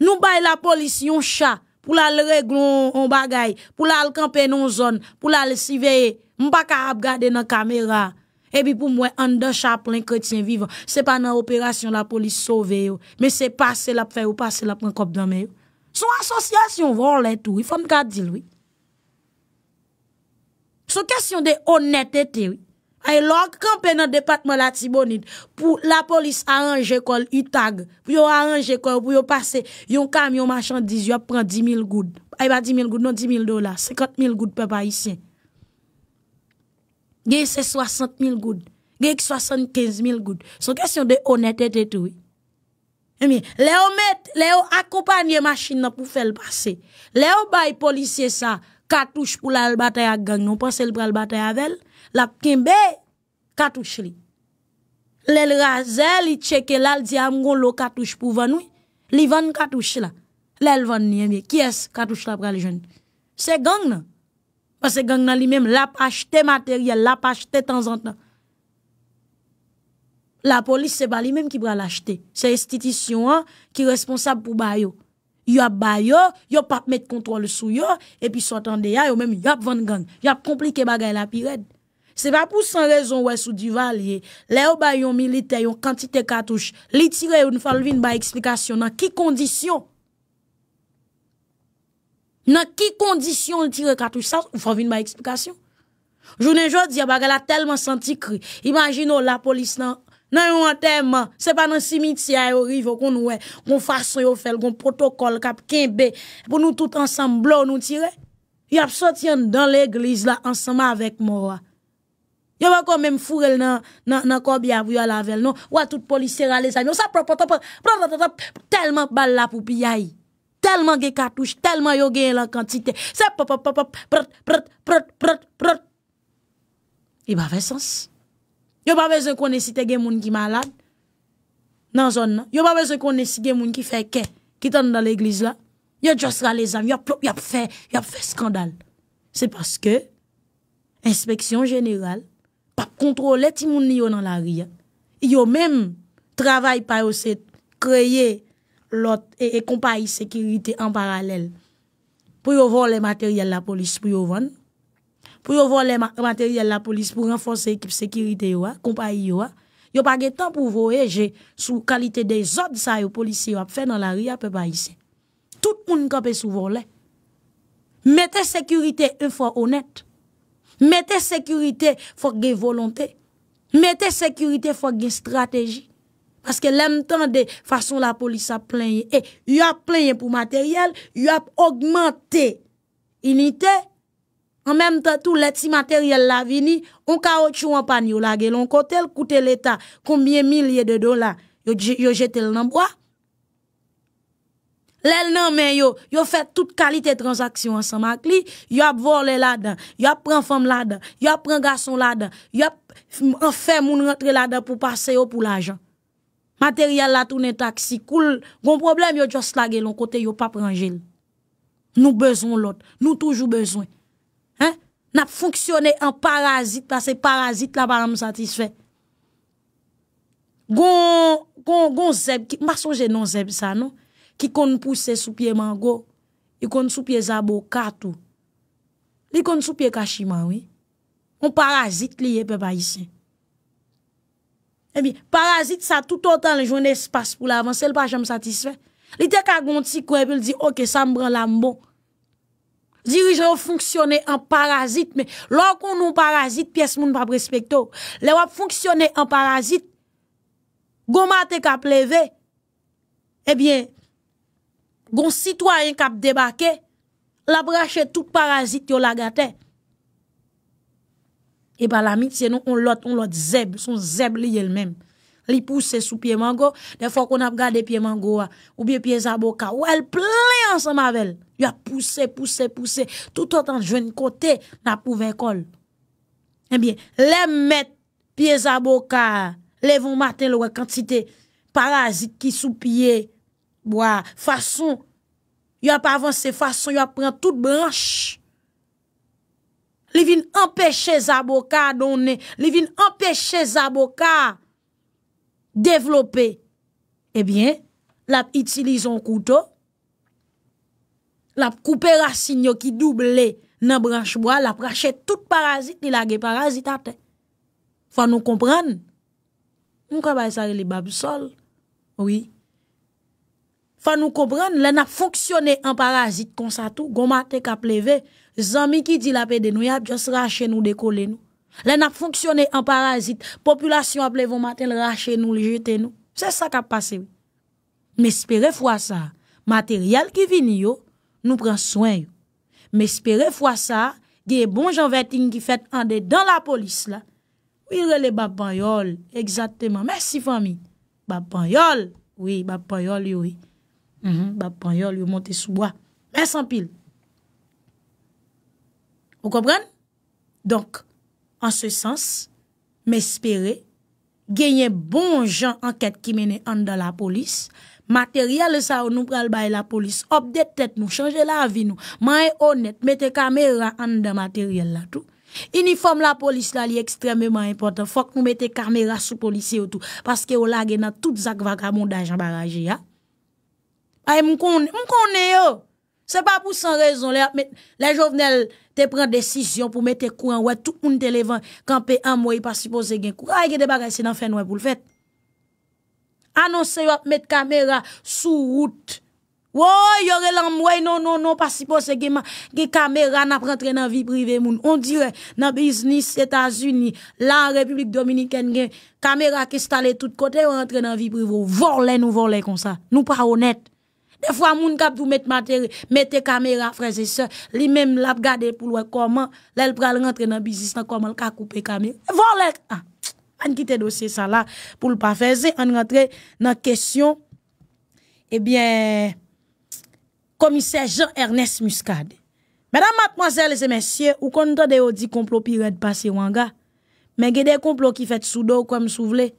nou bay la polisye yon cha pou la lè reglou yon bagay, pou la lè kampè yon zon, pou la lè siveye, mwak ap gade nan kamera, ebi pou mwen an de cha plen kretien vivan. Se pa nan operasyon la polisye sove yo, me se pase la pfe ou pase la pran kop dame yo. Sou asosyasyon vòn lè tou, fòn gade dil wik. C'est question de honnêteté. Oui. Et campé dans le département de la Tibonite, pour la police arrange quoi, il tag, pour yon arrange quoi, pour yon passe, yon camion marchandise, yon prend 10 000 n'y a pas 10 000 gouttes, non 10 000 dollars, 50 000 gouttes, papa, ici. Gen c'est 60 000 gouttes. goud, c'est 75 000 C'est Son question de honnêteté tout. Oui. Eh les hommes accompagnent la machine pour faire le passe. Le yon les policiers ça, cartouche pour la bataille à gang, non pas pour la bataille avec la kembe cartouche li. L'el rase, li checke là, il dit gon ah, lo cartouche pour vendre, li vend cartouche là. L'el vendent ni qui est cartouche là les jeune. C'est gang nan. Parce que gang nan lui-même l'a acheté matériel, l'a acheté de temps en temps. La police c'est pas lui-même qui va l'acheter, c'est institution hein, qui est responsable pour bayo yo a yo, yo pas mettre contrôle sur yo et puis s'entendez yo même yo vendre gang. Yo a compliqué bagay la pirade. C'est pas pour sans raison ouais sous Duvalier. Là ba yon militaire yon quantité cartouche, li tire yon faut vin ba explication dans qui condition dans qui condition le tire cartouche ça, ou faut venir explication. Journée jodi, bagay la tellement senti cri. Imagine la police nan nan yon c'est c'est pas le cimetière, au rive Qu'on tous qu'on nous fason yo fait kon protokol kap kembe pou nou tout quand nous nou tire. a ap la avec moi va quand même nan, nan, nan non, ou tout polisera le sa Tellement bal la pou pi tellement la quantité sens. Yo pa de connaître si te quelqu'un qui ki malade nan zone nan. Yo besoin de connaître si gen qui fait qu'est, qui ki dans l'église là. la. Yo just ra les amis, yo plop, yo fait, yo fait scandale. C'est parce que inspection générale pas contrôler ti moun yo dans la rue. Yo même travail pas créer l'autre et, et compagnie sécurité en parallèle pour yo e, e voler matériel la police pour yo vendre pou yo vole materyel la polis, pou renfonse ekip sekirite yo a, kompa yi yo a, yo pa ge tan pou vole, sou kalite de zot sa yo polisi yo ap fe nan la ri, ap pe pa yi se. Tout moun kap e sou vole. Mete sekirite un fwa onet. Mete sekirite fwa ge volonte. Mete sekirite fwa ge strateji. Paske lem tan de fason la polis ap plenye. Yo ap plenye pou materyel, yo ap augmente unité, En même temps, tout les petits matériels la vini, on caoutchouc en panne, la on côté, coûte l'État combien milliers de dollars, yo, yo jeté le bois. L'el nan men yo, yo fait toute qualité transaction ansan mak li, yo ap vole la dan, yo ap pren fom la dan, yo ap pren gason la dan, yo ap fait moun rentre la dan pou passer yo pou matériel Matériel la toune taxi cool gon problème yo just lage lon côté yo pas prend nous Nous besoin lot, nous toujours besoin N ap founksyonè an parazit, pa se parazit la pa rèm satisfè. Gon, gon, gon zèb, ma soujè non zèb sa nou, ki kon pousse soupye mango, ki kon soupye zabo katou. Li kon soupye kachiman, oui. Kon parazit li ye pe pa yisè. Ebi, eh parazit sa tout an tan le jounè se passe pou la avansè, se l pa jèm satisfè. Li te ka gonti kwebe, li di, ok, sa mbran la mbon. Dirijè ou fonksyonè an parazit, lòk ou nou parazit, piè se moun pa prespektò, lè wap fonksyonè an parazit, gomate kap leve, ebyen, eh goun sitwanyen kap debake, labrache tout parazit yo lagate. Eba eh lami, sè nou on lot, on lot zeb, son zeb li el mèm. li pousse sou pie mango, defon kon ap gade pie mango a, ah, ou bie pie zaboka, ou el ple ansan mavel, yu ap pousse, pousse, pousse, tout an tan jwen kote na pouve ekol. Enbyen, le met pie zaboka, le voun maten lwe kantite, parazit ki sou pie, boya, fason, yu ap avanse fason, yu ap pren tout branche, li vin empeshe zaboka donne, li vin empeshe zaboka, Ebyen, eh lap itilison kouto, lap koupe rasynyo ki double nan brancheboa, lap rachet tout parazit ni lage parazit ate. Fa nou kompran, mou kabay sare li bab sol, oui. Fa nou kompran, lè nap foksyone an parazit konsa tou, goma te ka pleve, zami ki di lape de nou yap, jas rache nou de kole nou. Len ap fonksyonè an parazit, populasyon ap lè von matè l rachè nou, l jètè nou. Se sa kap pase wè. Mè spère fwa sa, materyal ki vin yo, nou pran soèn yo. Mè spère fwa sa, diye bon jan vètin ki fèt andè dan la polis la, wè lè le bapanyol, eksatèman. Mè si fami, bapanyol, wè bapanyol yo wè. Mè mhm, bapanyol yo montè souboa. Mè san pil. Ou kopren? Donk, En ce sens, m'espérer, gagner bon gens enquête qui mène en dans la police, matériel ça nous nous pral la police, update tête, nous changer la vie nous, mais honnête, mettez mette matériel matériel tout. Uniforme, la tout. Uniforme la police là li extrêmement important, fok que mette la caméra sous ou tou, paske ou la gen tout zak vagabondage en barrage a ya. aye mkone, mkone yo, Se pa pou san rezon, le jovenel te pren desisyon pou mette kou an wè, tout moun te levè, kanpe an mwè, pasipose gen kou. Ah, a, gen de bagay, se nan fèn wè pou l'fèt. Anonsè wè ap mette kamera sou wout. Wò, yore lan mwè, non, non, non, pasipose gen mwè, gen kamera nan prentre nan vi prive moun. On dire, nan biznis Etasuni, la Republik Dominikèn gen, kamera ke stale tout kote ou rentre nan vi privo. Vor lè nou vor lè kon sa, nou pa honèt. De fwa moun kap tou met materi, mette kamera, freze se, li mem lap gade pou lwa koman, lè l pral rentre nan bizis nan koman l ka koupe kamer. Vole! An ah, kitè dosye sa la pou l pa feze, an rentre nan kesyon, ebyen, eh komise Jean-Ernest Muscade. Mèdam matmoselle se mèsyè, ou konn ton deyo di komplo pi red pase wanga, men gède komplo ki fèt sou do kwa m sou vle,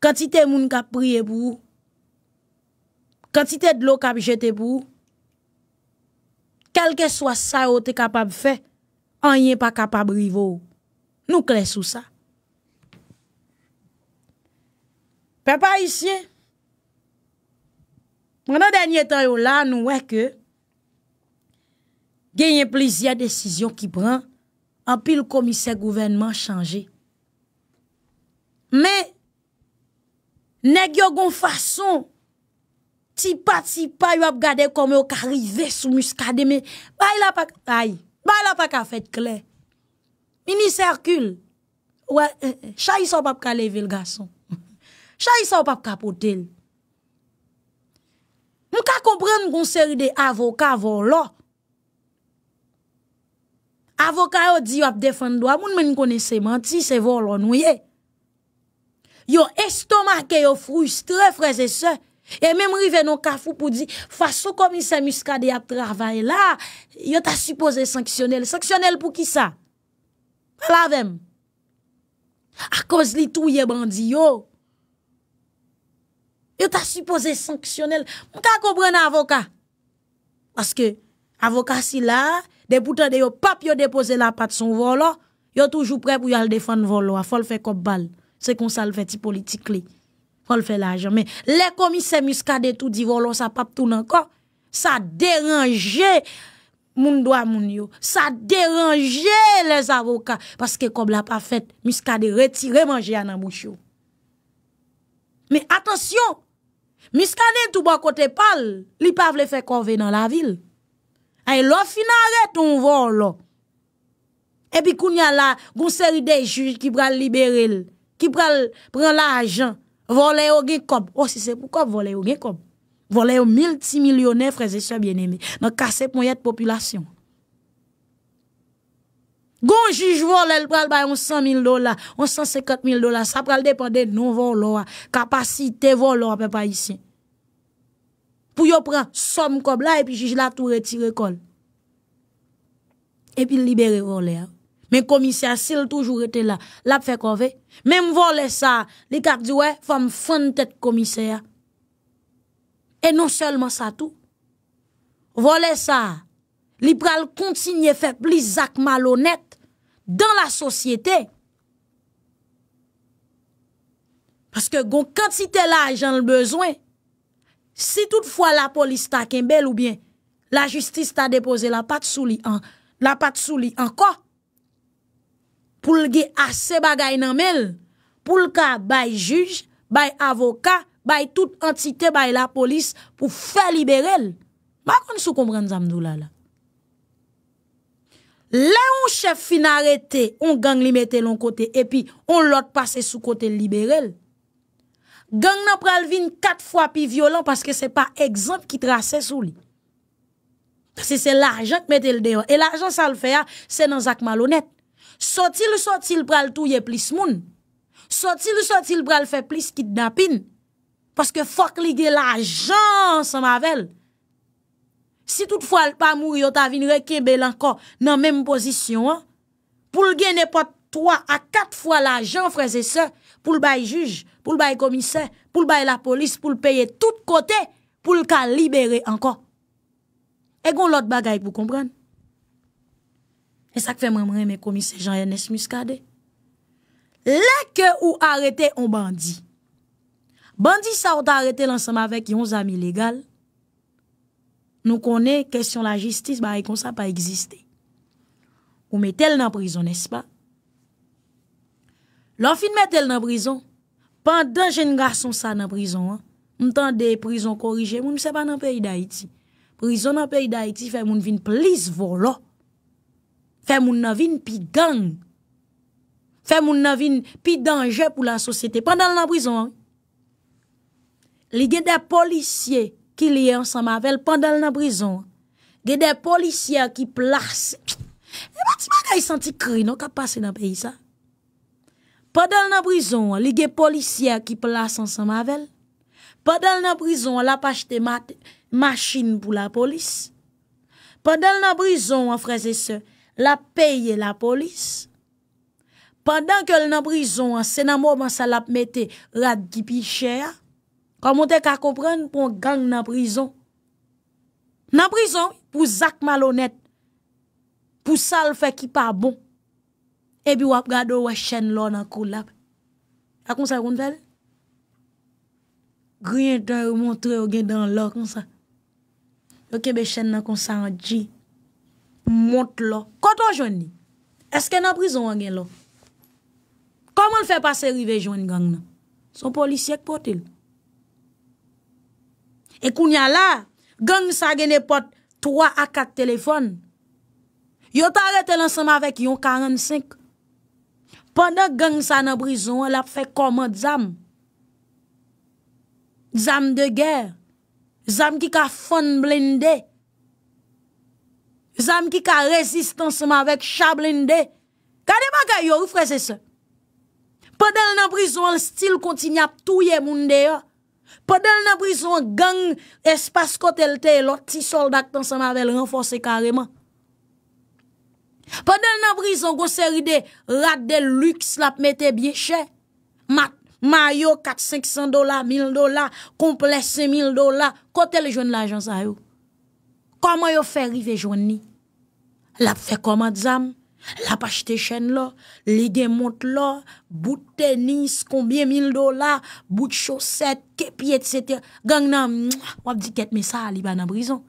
kantite moun kap priye pou ou, Kantite d'lo kap jete pou. Kelke swa sa yo te kapab fe, an yon pa kapab rivo. Nou kles ou sa. Pe pa isye, mwen an denye tan yo la, nou weke, genyen plizye desisyon ki pran, an pil komise gouvenman chanje. Me, ne gyo goun fason, Sipa, sipa, yo ap gade kome yo ka rive sou muskade me. Bay la pa, ay, bay la pa ka fet kler. Mini serkul. Ouwe, eh, eh, chay sa wap ka leve l gason. Chay sa wap ka potel. Mou ka kompren moun seri de avoka volo. Avoka yo di yo ap defendo. Amoun men kone se manti, se volo nouye. Yo estoma ke yo frustre, freze se... E mèm rive nou kafou pou di, fwa sou komisè muskade ap travay la, yo ta supose sanksyonel. Sanksyonel pou ki sa? A la vem. A koz li tou ye bandi yo. Yo ta supose sanksyonel. Mwen ka akobre nan avokat? Paske avokat si la, depoutan de yo, pap yo depose la pat son volo, yo toujou pre pou yo al defan volo. A fol fe kop bal, se konsal fe ti politik li. Ol fè l'ajan. Mè, lè komise miskade tout di volon oh, sa pap tout nan kon, sa deranje moun doa moun yo. Sa deranje lè avoka. Paske kom la pa fèt, miskade retire manje anan mouch yo. Mè, atensyon, miskade tout ba kote pal, li pa vle fè konve nan la vil. Aè, lò finare ton volon. Ebi koun yal la, goun seri de juj ki pral libere lè. Ki pral pral l'ajan. Voler au gen Oh, si c'est pourquoi voler au au gen kob. Vole au multimillionnaire, frères et sœurs bien-aimés. Dans pour y être population. Gon juge vole il prend 100 000 dollars, 150 000 dollars. Ça pral dépendre non volo, capacité volo, papa ici. Pour yo prend somme comme là, et puis juge la tout retirer col. Et puis libérer voler. Hein. Men komisya sil toujou ete la, la pfe kove. Men mwole sa, li kak diwe, fam fon tete komisya. E non selman sa tou. Wole sa, li pral kontinye fe pli zak malonet, dan la sosyete. Paske gon kantite la, jan l bezwen. Si toutfwa la polis ta ken bel ou bien, la justis ta depose la pat sou li an, la pat sou li an ko, pour le assez bagay nan mel, pour le cas bay juge, bay avocat, bay toute entité, bay la police, pour faire libérer. Ma kon sou comprendre dou là la Là on chef fin arrêté, on gang li mette l'on côté et puis on l'autre passé sous côté libérer. Gang nan pral vin quatre fois plus violent parce que c'est pas exemple qui tracé sous lui. Parce que c'est l'argent qui mette le dehors et l'argent ça le fait c'est dans zak malhonnête. Sotil, sotil pral touye plis moun. Sotil, sotil pral fe plis kidnapin. Paske fok li ge la jan sa mavel. Si tout fwa l pa mou yo ta vin rekebel anko nan menm posisyon an, pou l gen ne pat 3 a 4 fwa la jan freze se, pou l bay juj, pou l bay komise, pou l bay la polis, pou l peye tout kote, pou l ka libere anko. Egon lot bagay pou kompran. E sa ke fè mè mè mè mè komi se jan yè nes muskade. Lè ke ou arete on bandi. Bandi sa ou ta arete lansèm avèk yon zami legal. Nou konè, kèsyon la jistis, ba yè e kon sa pa egziste. Ou mè tel nan prizon, nes pa? Lan fin mè tel nan prizon, pandan jè n gar son sa nan prizon an, mè tan de prizon korije, mè mè se pa nan peyi da iti. Prizon nan peyi da iti, fè mè mè vin plis volo. Fè moun navin pi gang. Fè moun navin pi danje pou la sosyete. Pan dal nan brison an. Li ge de policye ki liye an san mavel. Pan dal nan brison an. Ge de policye ki plase. E eh mati man gayi santi kri nou ka pase nan peyi sa. Pan dal nan brison an. Li ge policye ki plase an san mavel. Pan dal nan brison an. La pa chete machine pou la polis. Pan dal nan brison an. Frèze se an. la peye la polis, pandan ke l nan prizon, se nan mou man sal ap mette, rat gipi chea, kon moun te kakopren pou an gang nan prizon. Nan prizon, pou zak malonet, pou sal fe ki pa bon, e bi wap gado wè chen lò nan kou lap. A kon sa yon tel? Grien te yon montre yon gen dan lò kon sa. Yon kebe chen nan kon sa an dji. Mont lò. Koto jwen ni? Eske nan brison an gen lò? Koman fè pasè rive jwen gang nan? Son polisyek potel. E kounya la, gang sa gen ne pot 3 a 4 telefon. Yo ta rete lansama avèk yon 45. Pwanda gang sa nan brison, el ap fè koman dzam. Dzam de ger. Dzam ki ka fon blendè. zanm ki ka rezistansman vek chablin de, kade pa kaya yo ou freze se? Pa del nan prizon stil konti nyap touye moun de yo? Pa del nan prizon gang espas kotel te, loti soldat tan san avèl renfose kareman? Pa del nan prizon gosèri de, rat de lüks lap metè bieche? Mayo kat 500 dola, 1000 dola, komple se 1000 dola, kotel joun la jansayou? Koman yo fè rive joun ni? Lap fe komadzam, lap achete chen lo, le gen mont lo, bout tenis, konbyen mil do la, bout choset, kepi et sete, gang nan, wap di ket me sa li ba nan brison.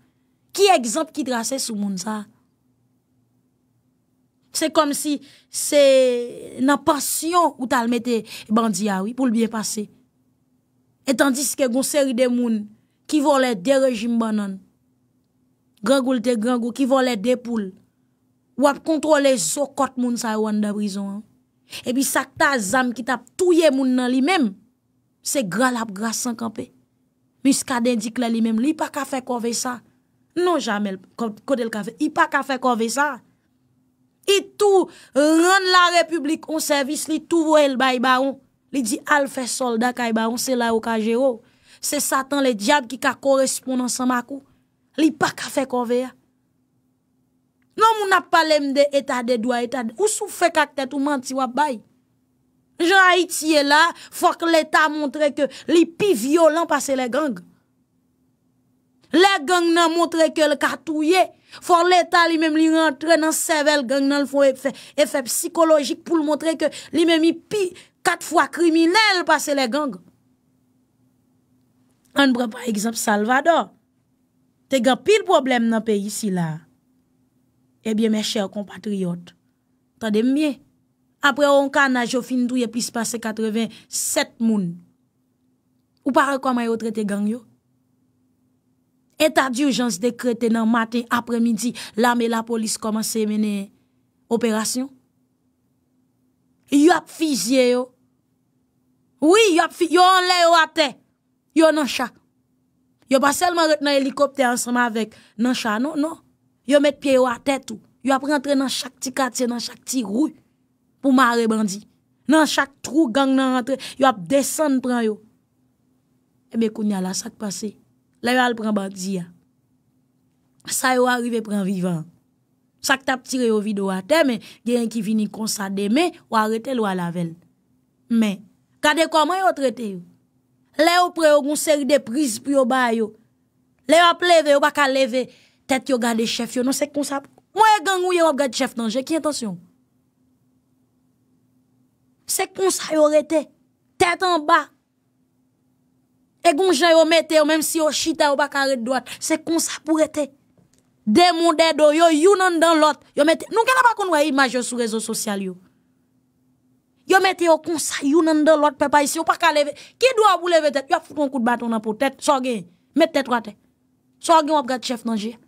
Ki ekzamp ki drase sou moun sa? Se kom si, se nan pasyon ou talmete, bandiya wii pou l'bien pase. Etan diske goun seri de moun, ki volet de rejim banan, gangoul te gangou, ki volet de poule, wap kontrole so kot moun sa yon da brison an. E bi sakta zam ki tap touye moun nan li men, se gra lap gra sankanpe. Mis ka dindik la li men, li pa kafe konve sa. Non jamel, kode l kafe, li pa kafe konve sa. I tou, ren la republik on servis, li tou vwe l bay baron. Li di alfe solda kay baron, se la ou kajero. Se satan le diad ki ka korespondan sa makou. Li pa kafe konve ya. Non moun ap pale mde etade, dwa etade. O sou fe kaktet ou manti wap bay? Jean Haïti e la, fòk l'Etat montre ke li pi violent pase le gang. Le gang nan montre ke l'kartouye, fòk l'Etat li mèm li rentre nan sevel gang nan l'fòk efek psikologik pou l'montre ke li mèm li pi katfwa kriminelle pase le gang. An bre pa ekzop Salvador, te ga pil problem nan pe yisi la. Ebyen eh mè chè ou kompatriot. Tade mè mè. Apre ou anka na jò finidou e plis pase 87 moun. Ou para kwa may ou trete gang yo? Eta di urjans dekrete nan maten apre midi la mè la polis komanse mène operasyon. Yo ap fizye yo. Oui yo ap fizye. Yo anle yo ate. Yo nan chak. Yo ba selman retenan helikopte ansama vek nan chak nou nou. Yo met piye yo a tèt ou. Yo ap rentre nan chak ti katye, nan chak ti rouy. Pou mare bandi. Nan chak trou gang nan rentre. Yo ap desen pran yo. Ebe eh koun ya la sak pase. Le yo al pran bandi ya. Sa yo arive pran vivan. Sak tap tire yo vide yo a tè. Men gen ki vini konsa deme. Ou a rete lo a lavel. Men. Kade koman yo trete yo? Le yo pre yo moun seri de priz pou yo bay yo. Le yo ap leve yo baka leve yo. Tèt yo non, gade chèf yo, nou se kon sa pou. Mwen e gangou yo wap gade chèf nanje, ki intasyon? Se kon sa yo rete, tèt an ba. E goun jè yo metè yo, mèm si yo chita yo baka rete do at, se kon sa pou rete. De moun de do, yo younan dan lot, yo metè. Nou ken apakoun wè imaj yo sou rezo sosyal yo. Yo metè yo kon sa younan dan lot, pepa yisi yo paka leve. Ki do apou leve tèt, yo fout moun kout baton an pou, tèt, soge, metè tèt wate. Soge yo wap gade chèf nanje, yo.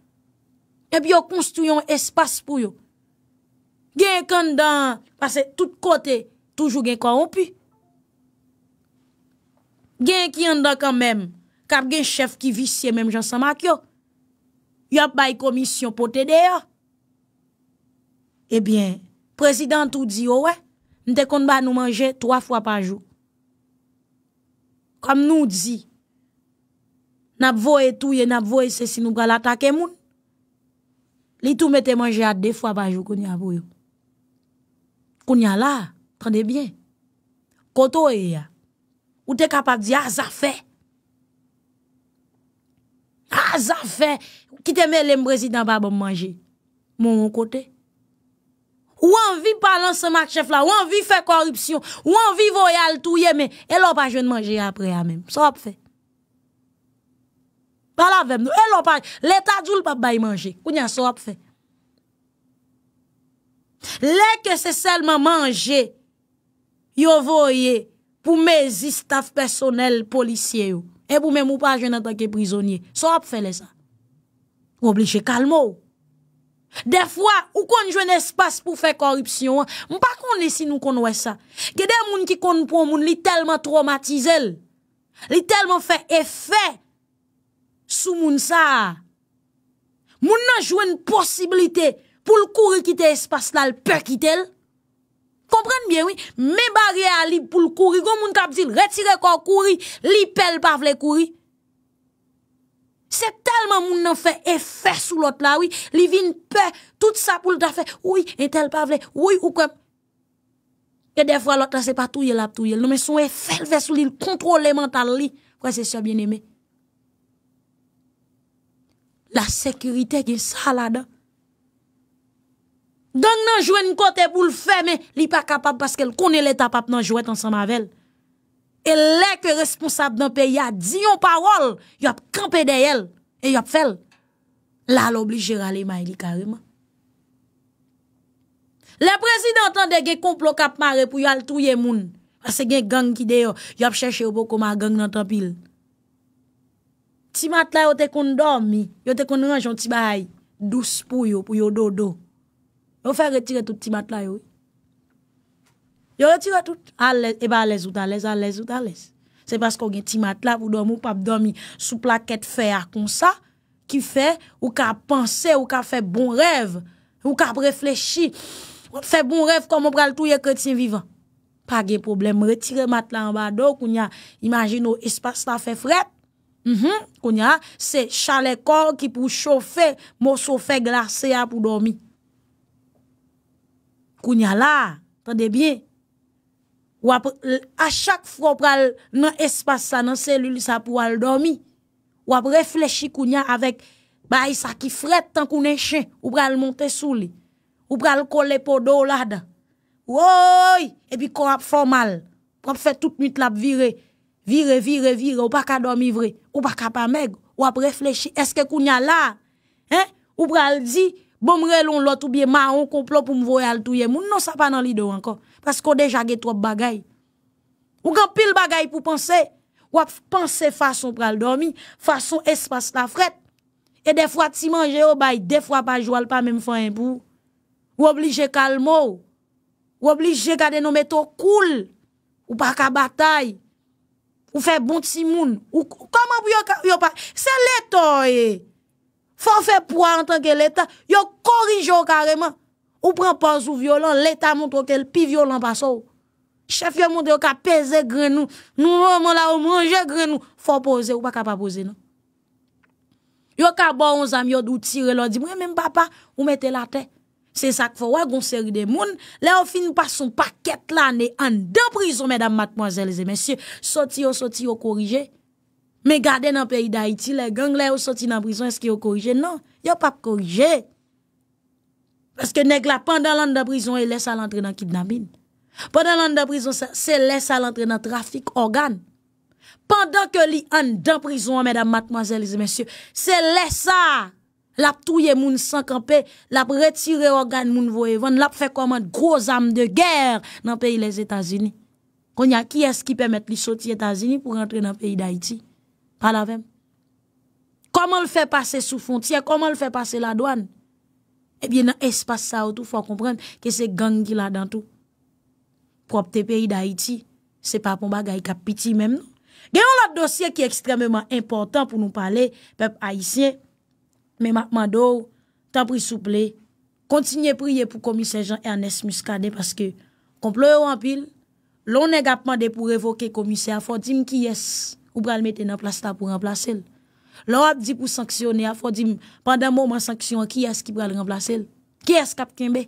ep yo konstuyon espas pou yo. Gen kanda, pase tout kote, toujou gen kwa ou pi. Gen ki yon da kanmem, kap gen chef ki visye, menm jansan mak yo. Yo ap bay komisyon potede yo. Ebyen, eh prezident ou di yo we, nte kon ba nou manje, 3 fwa pa jou. Kom nou di, nap voye touye, nap voye se si nou gala take moun, Li tou mette manje a de fwa pa jou kounya pou yon. Kounya la, tande bien. Koto e ya. Ou te kapak di a ah, zafè. Azafè. Ah, Ki te me lembrezi dan ba bom manje. Moun kote. Ou an vi palan se mak chèf la. Ou an vi fè korupsyon. Ou an vi voyal tou ye men. E lò pa jwen manje apre a men. Sop fè. Palavem nou, e lopaj. Le ta djoul pa bay manje. Kou nyan, so ap fe. Le ke se selman manje, yo voye pou mezi staf personel polisye yo. E pou me mou pa jen nan tanke prizonye. So ap fe le sa. Obleje kalmou. De fwa, ou kon jen espas pou fe korupsyon. Mou pa kon lesi nou kon wè sa. Ke de moun ki kon pou moun li telman traumatize l. Li telman fe efè. Sou moun sa, moun nan jwe n posibilite pou l kouri ki te espasnal pe ki tel. Komprende bien, oui, me barye a li pou l kouri, goun moun tap zil, retire kou kouri, li pel pa vle kouri. Se talman moun nan fe efè sou lot la, oui, li vin pe tout sa pou l tafe, oui, e tel pa vle, oui, ou kèp. E defwa lot la se pa touye la pou touye, nou men sou efè l ve sou li, l kontrole mental li, kwa se sya bien eme. La sekurite gen salada. Don nan jwè n kote pou l fème, li pa kapab paske l kone l etap ap nan jwè tan san mavel. E lè ke responsab nan pe ya, di yon parol, yop kranpe de yel, e yop fel. La l oblijera le maili kareman. Le prezidentan de gen konplo kap mare pou yal touye moun. A se gen gang ki de yo, yop chèche bo koma gang nan tapil. Ti matla yo te kon dormi, yo te kon nanjon ti bay douz pou yo, pou yo dodo. Yo fè retire tout ti matla yo. Yo retire tout. E ba alèz ou talèz, alèz ou talèz. Se pas kon gen ti matla pou dormi, ou pap dormi sou plakèt fè ya kon sa, ki fè, ou ka pansè, ou ka fè bon rêv, ou ka breflechi, fè bon rêv kon moun pral touye kè ti vivan. Pa gen problem. Retire matla an ba do, koun ya imagine ou espas la fè frep, Mhm. Kou nya, se chale kor ki pou choufe, mou choufe glase ya pou domi. Kou nya la, tande bien. Ou ap, a chak fwo pral nan espasa nan selul sa pou al domi. Ou ap reflechi kou nya avek, ba yi sa ki fret tan kou neche, ou pral monte sou li. Ou pral kole po do la da. Ou oi, epi kor ap fwo mal. Ou ap fwe tout mi tlap virey. Vire, vire, vire, ou pas qu'à dormir vre. ou pas ka pa maigre, ou ap réfléchir, est-ce que kounya la? là, hein, ou pral di, bon relon l'autre ou bien maon complot pour me voyer al moun, non, ça pas dans l'idée encore, parce qu'on déjà gè trop bagay. Ou pas pile bagay pour penser, ou penser façon pral dormir, façon espace la frette, et des fois tu manger ou bay, des fois pas joual pas même fin pour, ou obligé calmer ou obligé garder nos meto cool, ou pas qu'à bataille, Ou fe bon ti moun. Se letan e. Fon fe pou an tanke letan. Yo korijon kareman. Ou pren pan sou violon. Letan moun trok el pi violon pa sou. Chef yo moun de yo ka peze grenou. Nou moun la ou moun je grenou. Fon pose ou pa ka pa pose nou. Yo ka bo an zamyon ou tire lor. Mwen mwen papa ou mette la tenk. Se sak fwa, goun seri de moun, le ou fin pa son paket la ne an de prison, mèdam matmoazèlèzè, mèsyè, soti ou soti ou korijè. Mè gade nan peyi d'Haïti, le geng le ou soti nan prison, eski ou korijè? Non, yo pa korijè. Pèskè negla, pandan lan de prison, e lè sa lantre nan kidnamin. Pandan lan de prison, se lè sa lantre nan trafik organ. Pandan ke li an de prison, mèdam matmoazèlèzè, mèsyè, se lè sa... Lap touye moun sankanpe, lap retire organ moun voyevan, lap fe koman groz am de ger nan peyi les Etats-Unis. Kon ya ki eski pemet li soti Etats-Unis pou rentre nan peyi d'Haïti? Palavem. Koman l fè pase sou fontye, koman l fè pase la douan? Ebyen eh nan espase sa ou tou, fwa komprende, ke se gangi la dan tou. Propte peyi d'Haïti, se pa pou bagay kapiti menm nou. Genyon la dosye ki ekstrememan important pou nou pale pep Haïtien, Mè matman do, tan pri souple, kontinye priye pou komise Jean-Ernest Muscadet Paske komple ou anpil, lounen gapman de pou revoke komise A fò di m ki yes, ou pral mette nan plasta pou remplase l Lò ap di pou sanksyonè a fò di m, pandan mouman sanksyonè, ki yes ki pral remplase l Ki yes kapken be?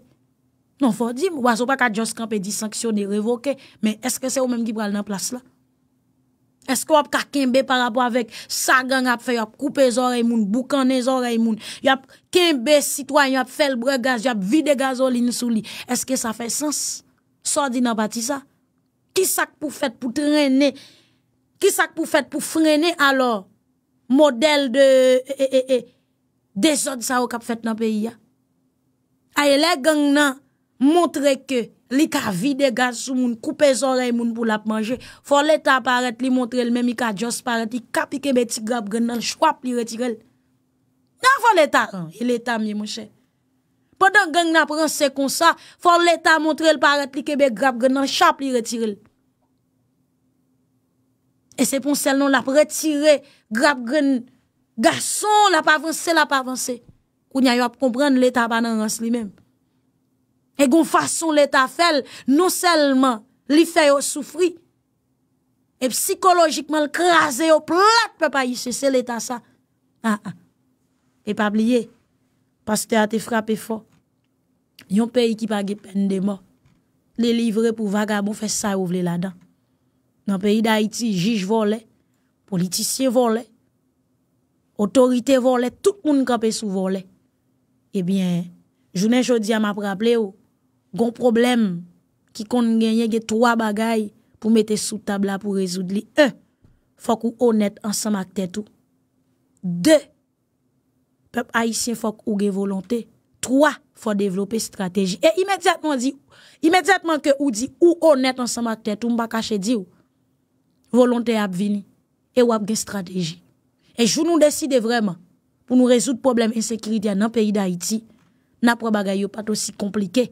Non fò di m, wazou pa kat Joskampè di sanksyonè revoke Mè eske se ou mèm ki pral nan plasta la? Eske wap ka kimbe par rapport avek sa gang ap fe, wap koupe zorey moun, boukan ne zorey moun, wap kimbe sitwany, wap fel bre gaz, wap vide gazolini sou li. Eske sa fe sens? Sodi nan bati sa? Ki sak pou fet pou trene? Ki sak pou fet pou frene alor? Model de, ee, ee, ee, de zodi sa wap kap fet nan peyi ya? Aye le gang nan, Montre ke li ka vide gansou moun, koupe zorey moun pou lap manje. For leta paret li montre l, mèm i ka dios paret li, kap i kebeti grab gwen nan, chwa pli retirel. Nan for leta, il leta mwen mwen chè. Podan geng nap rense kon sa, for leta montre l paret li kebeti grab gwen nan, chwa pli retirel. E se pon sel non lap retire, grab gwen, gason lap avanse, lap avanse. Ou nyan yo ap kompren l leta banan rense li mèm. E goun fason leta fel, nou selman li fe yo soufri. E psikolojikman l kreaze yo plak pe pa yise se leta sa. Ha, ah, ah. ha. E pa bliye, pas te a te frape fo. Yon peyi ki pa ge pende mo, li livre pou vagabo fe sa ou vle la dan. Nan peyi da iti, jij vo le, politisye vo le, otorite vo le, tout moun kape sou vo le. Ebyen, eh jounen jodi a ma praple yo, gon problème qui kon gagné trois choses pour mettre sous table là pour résoudre li. Un, faut qu'on honnête ensemble avec tête tout. Deux, peuple haïtien faut qu'on ait volonté. Trois, faut développer stratégie. Et immédiatement dit, immédiatement que ou dit ou honnête ensemble avec tête tout, pas cacher dit volonté a vini et ou a stratégie. Et je nous décide vraiment pour nous résoudre le problème insécurité dans le pays d'Haïti. N'a pas bagay pas aussi compliqué.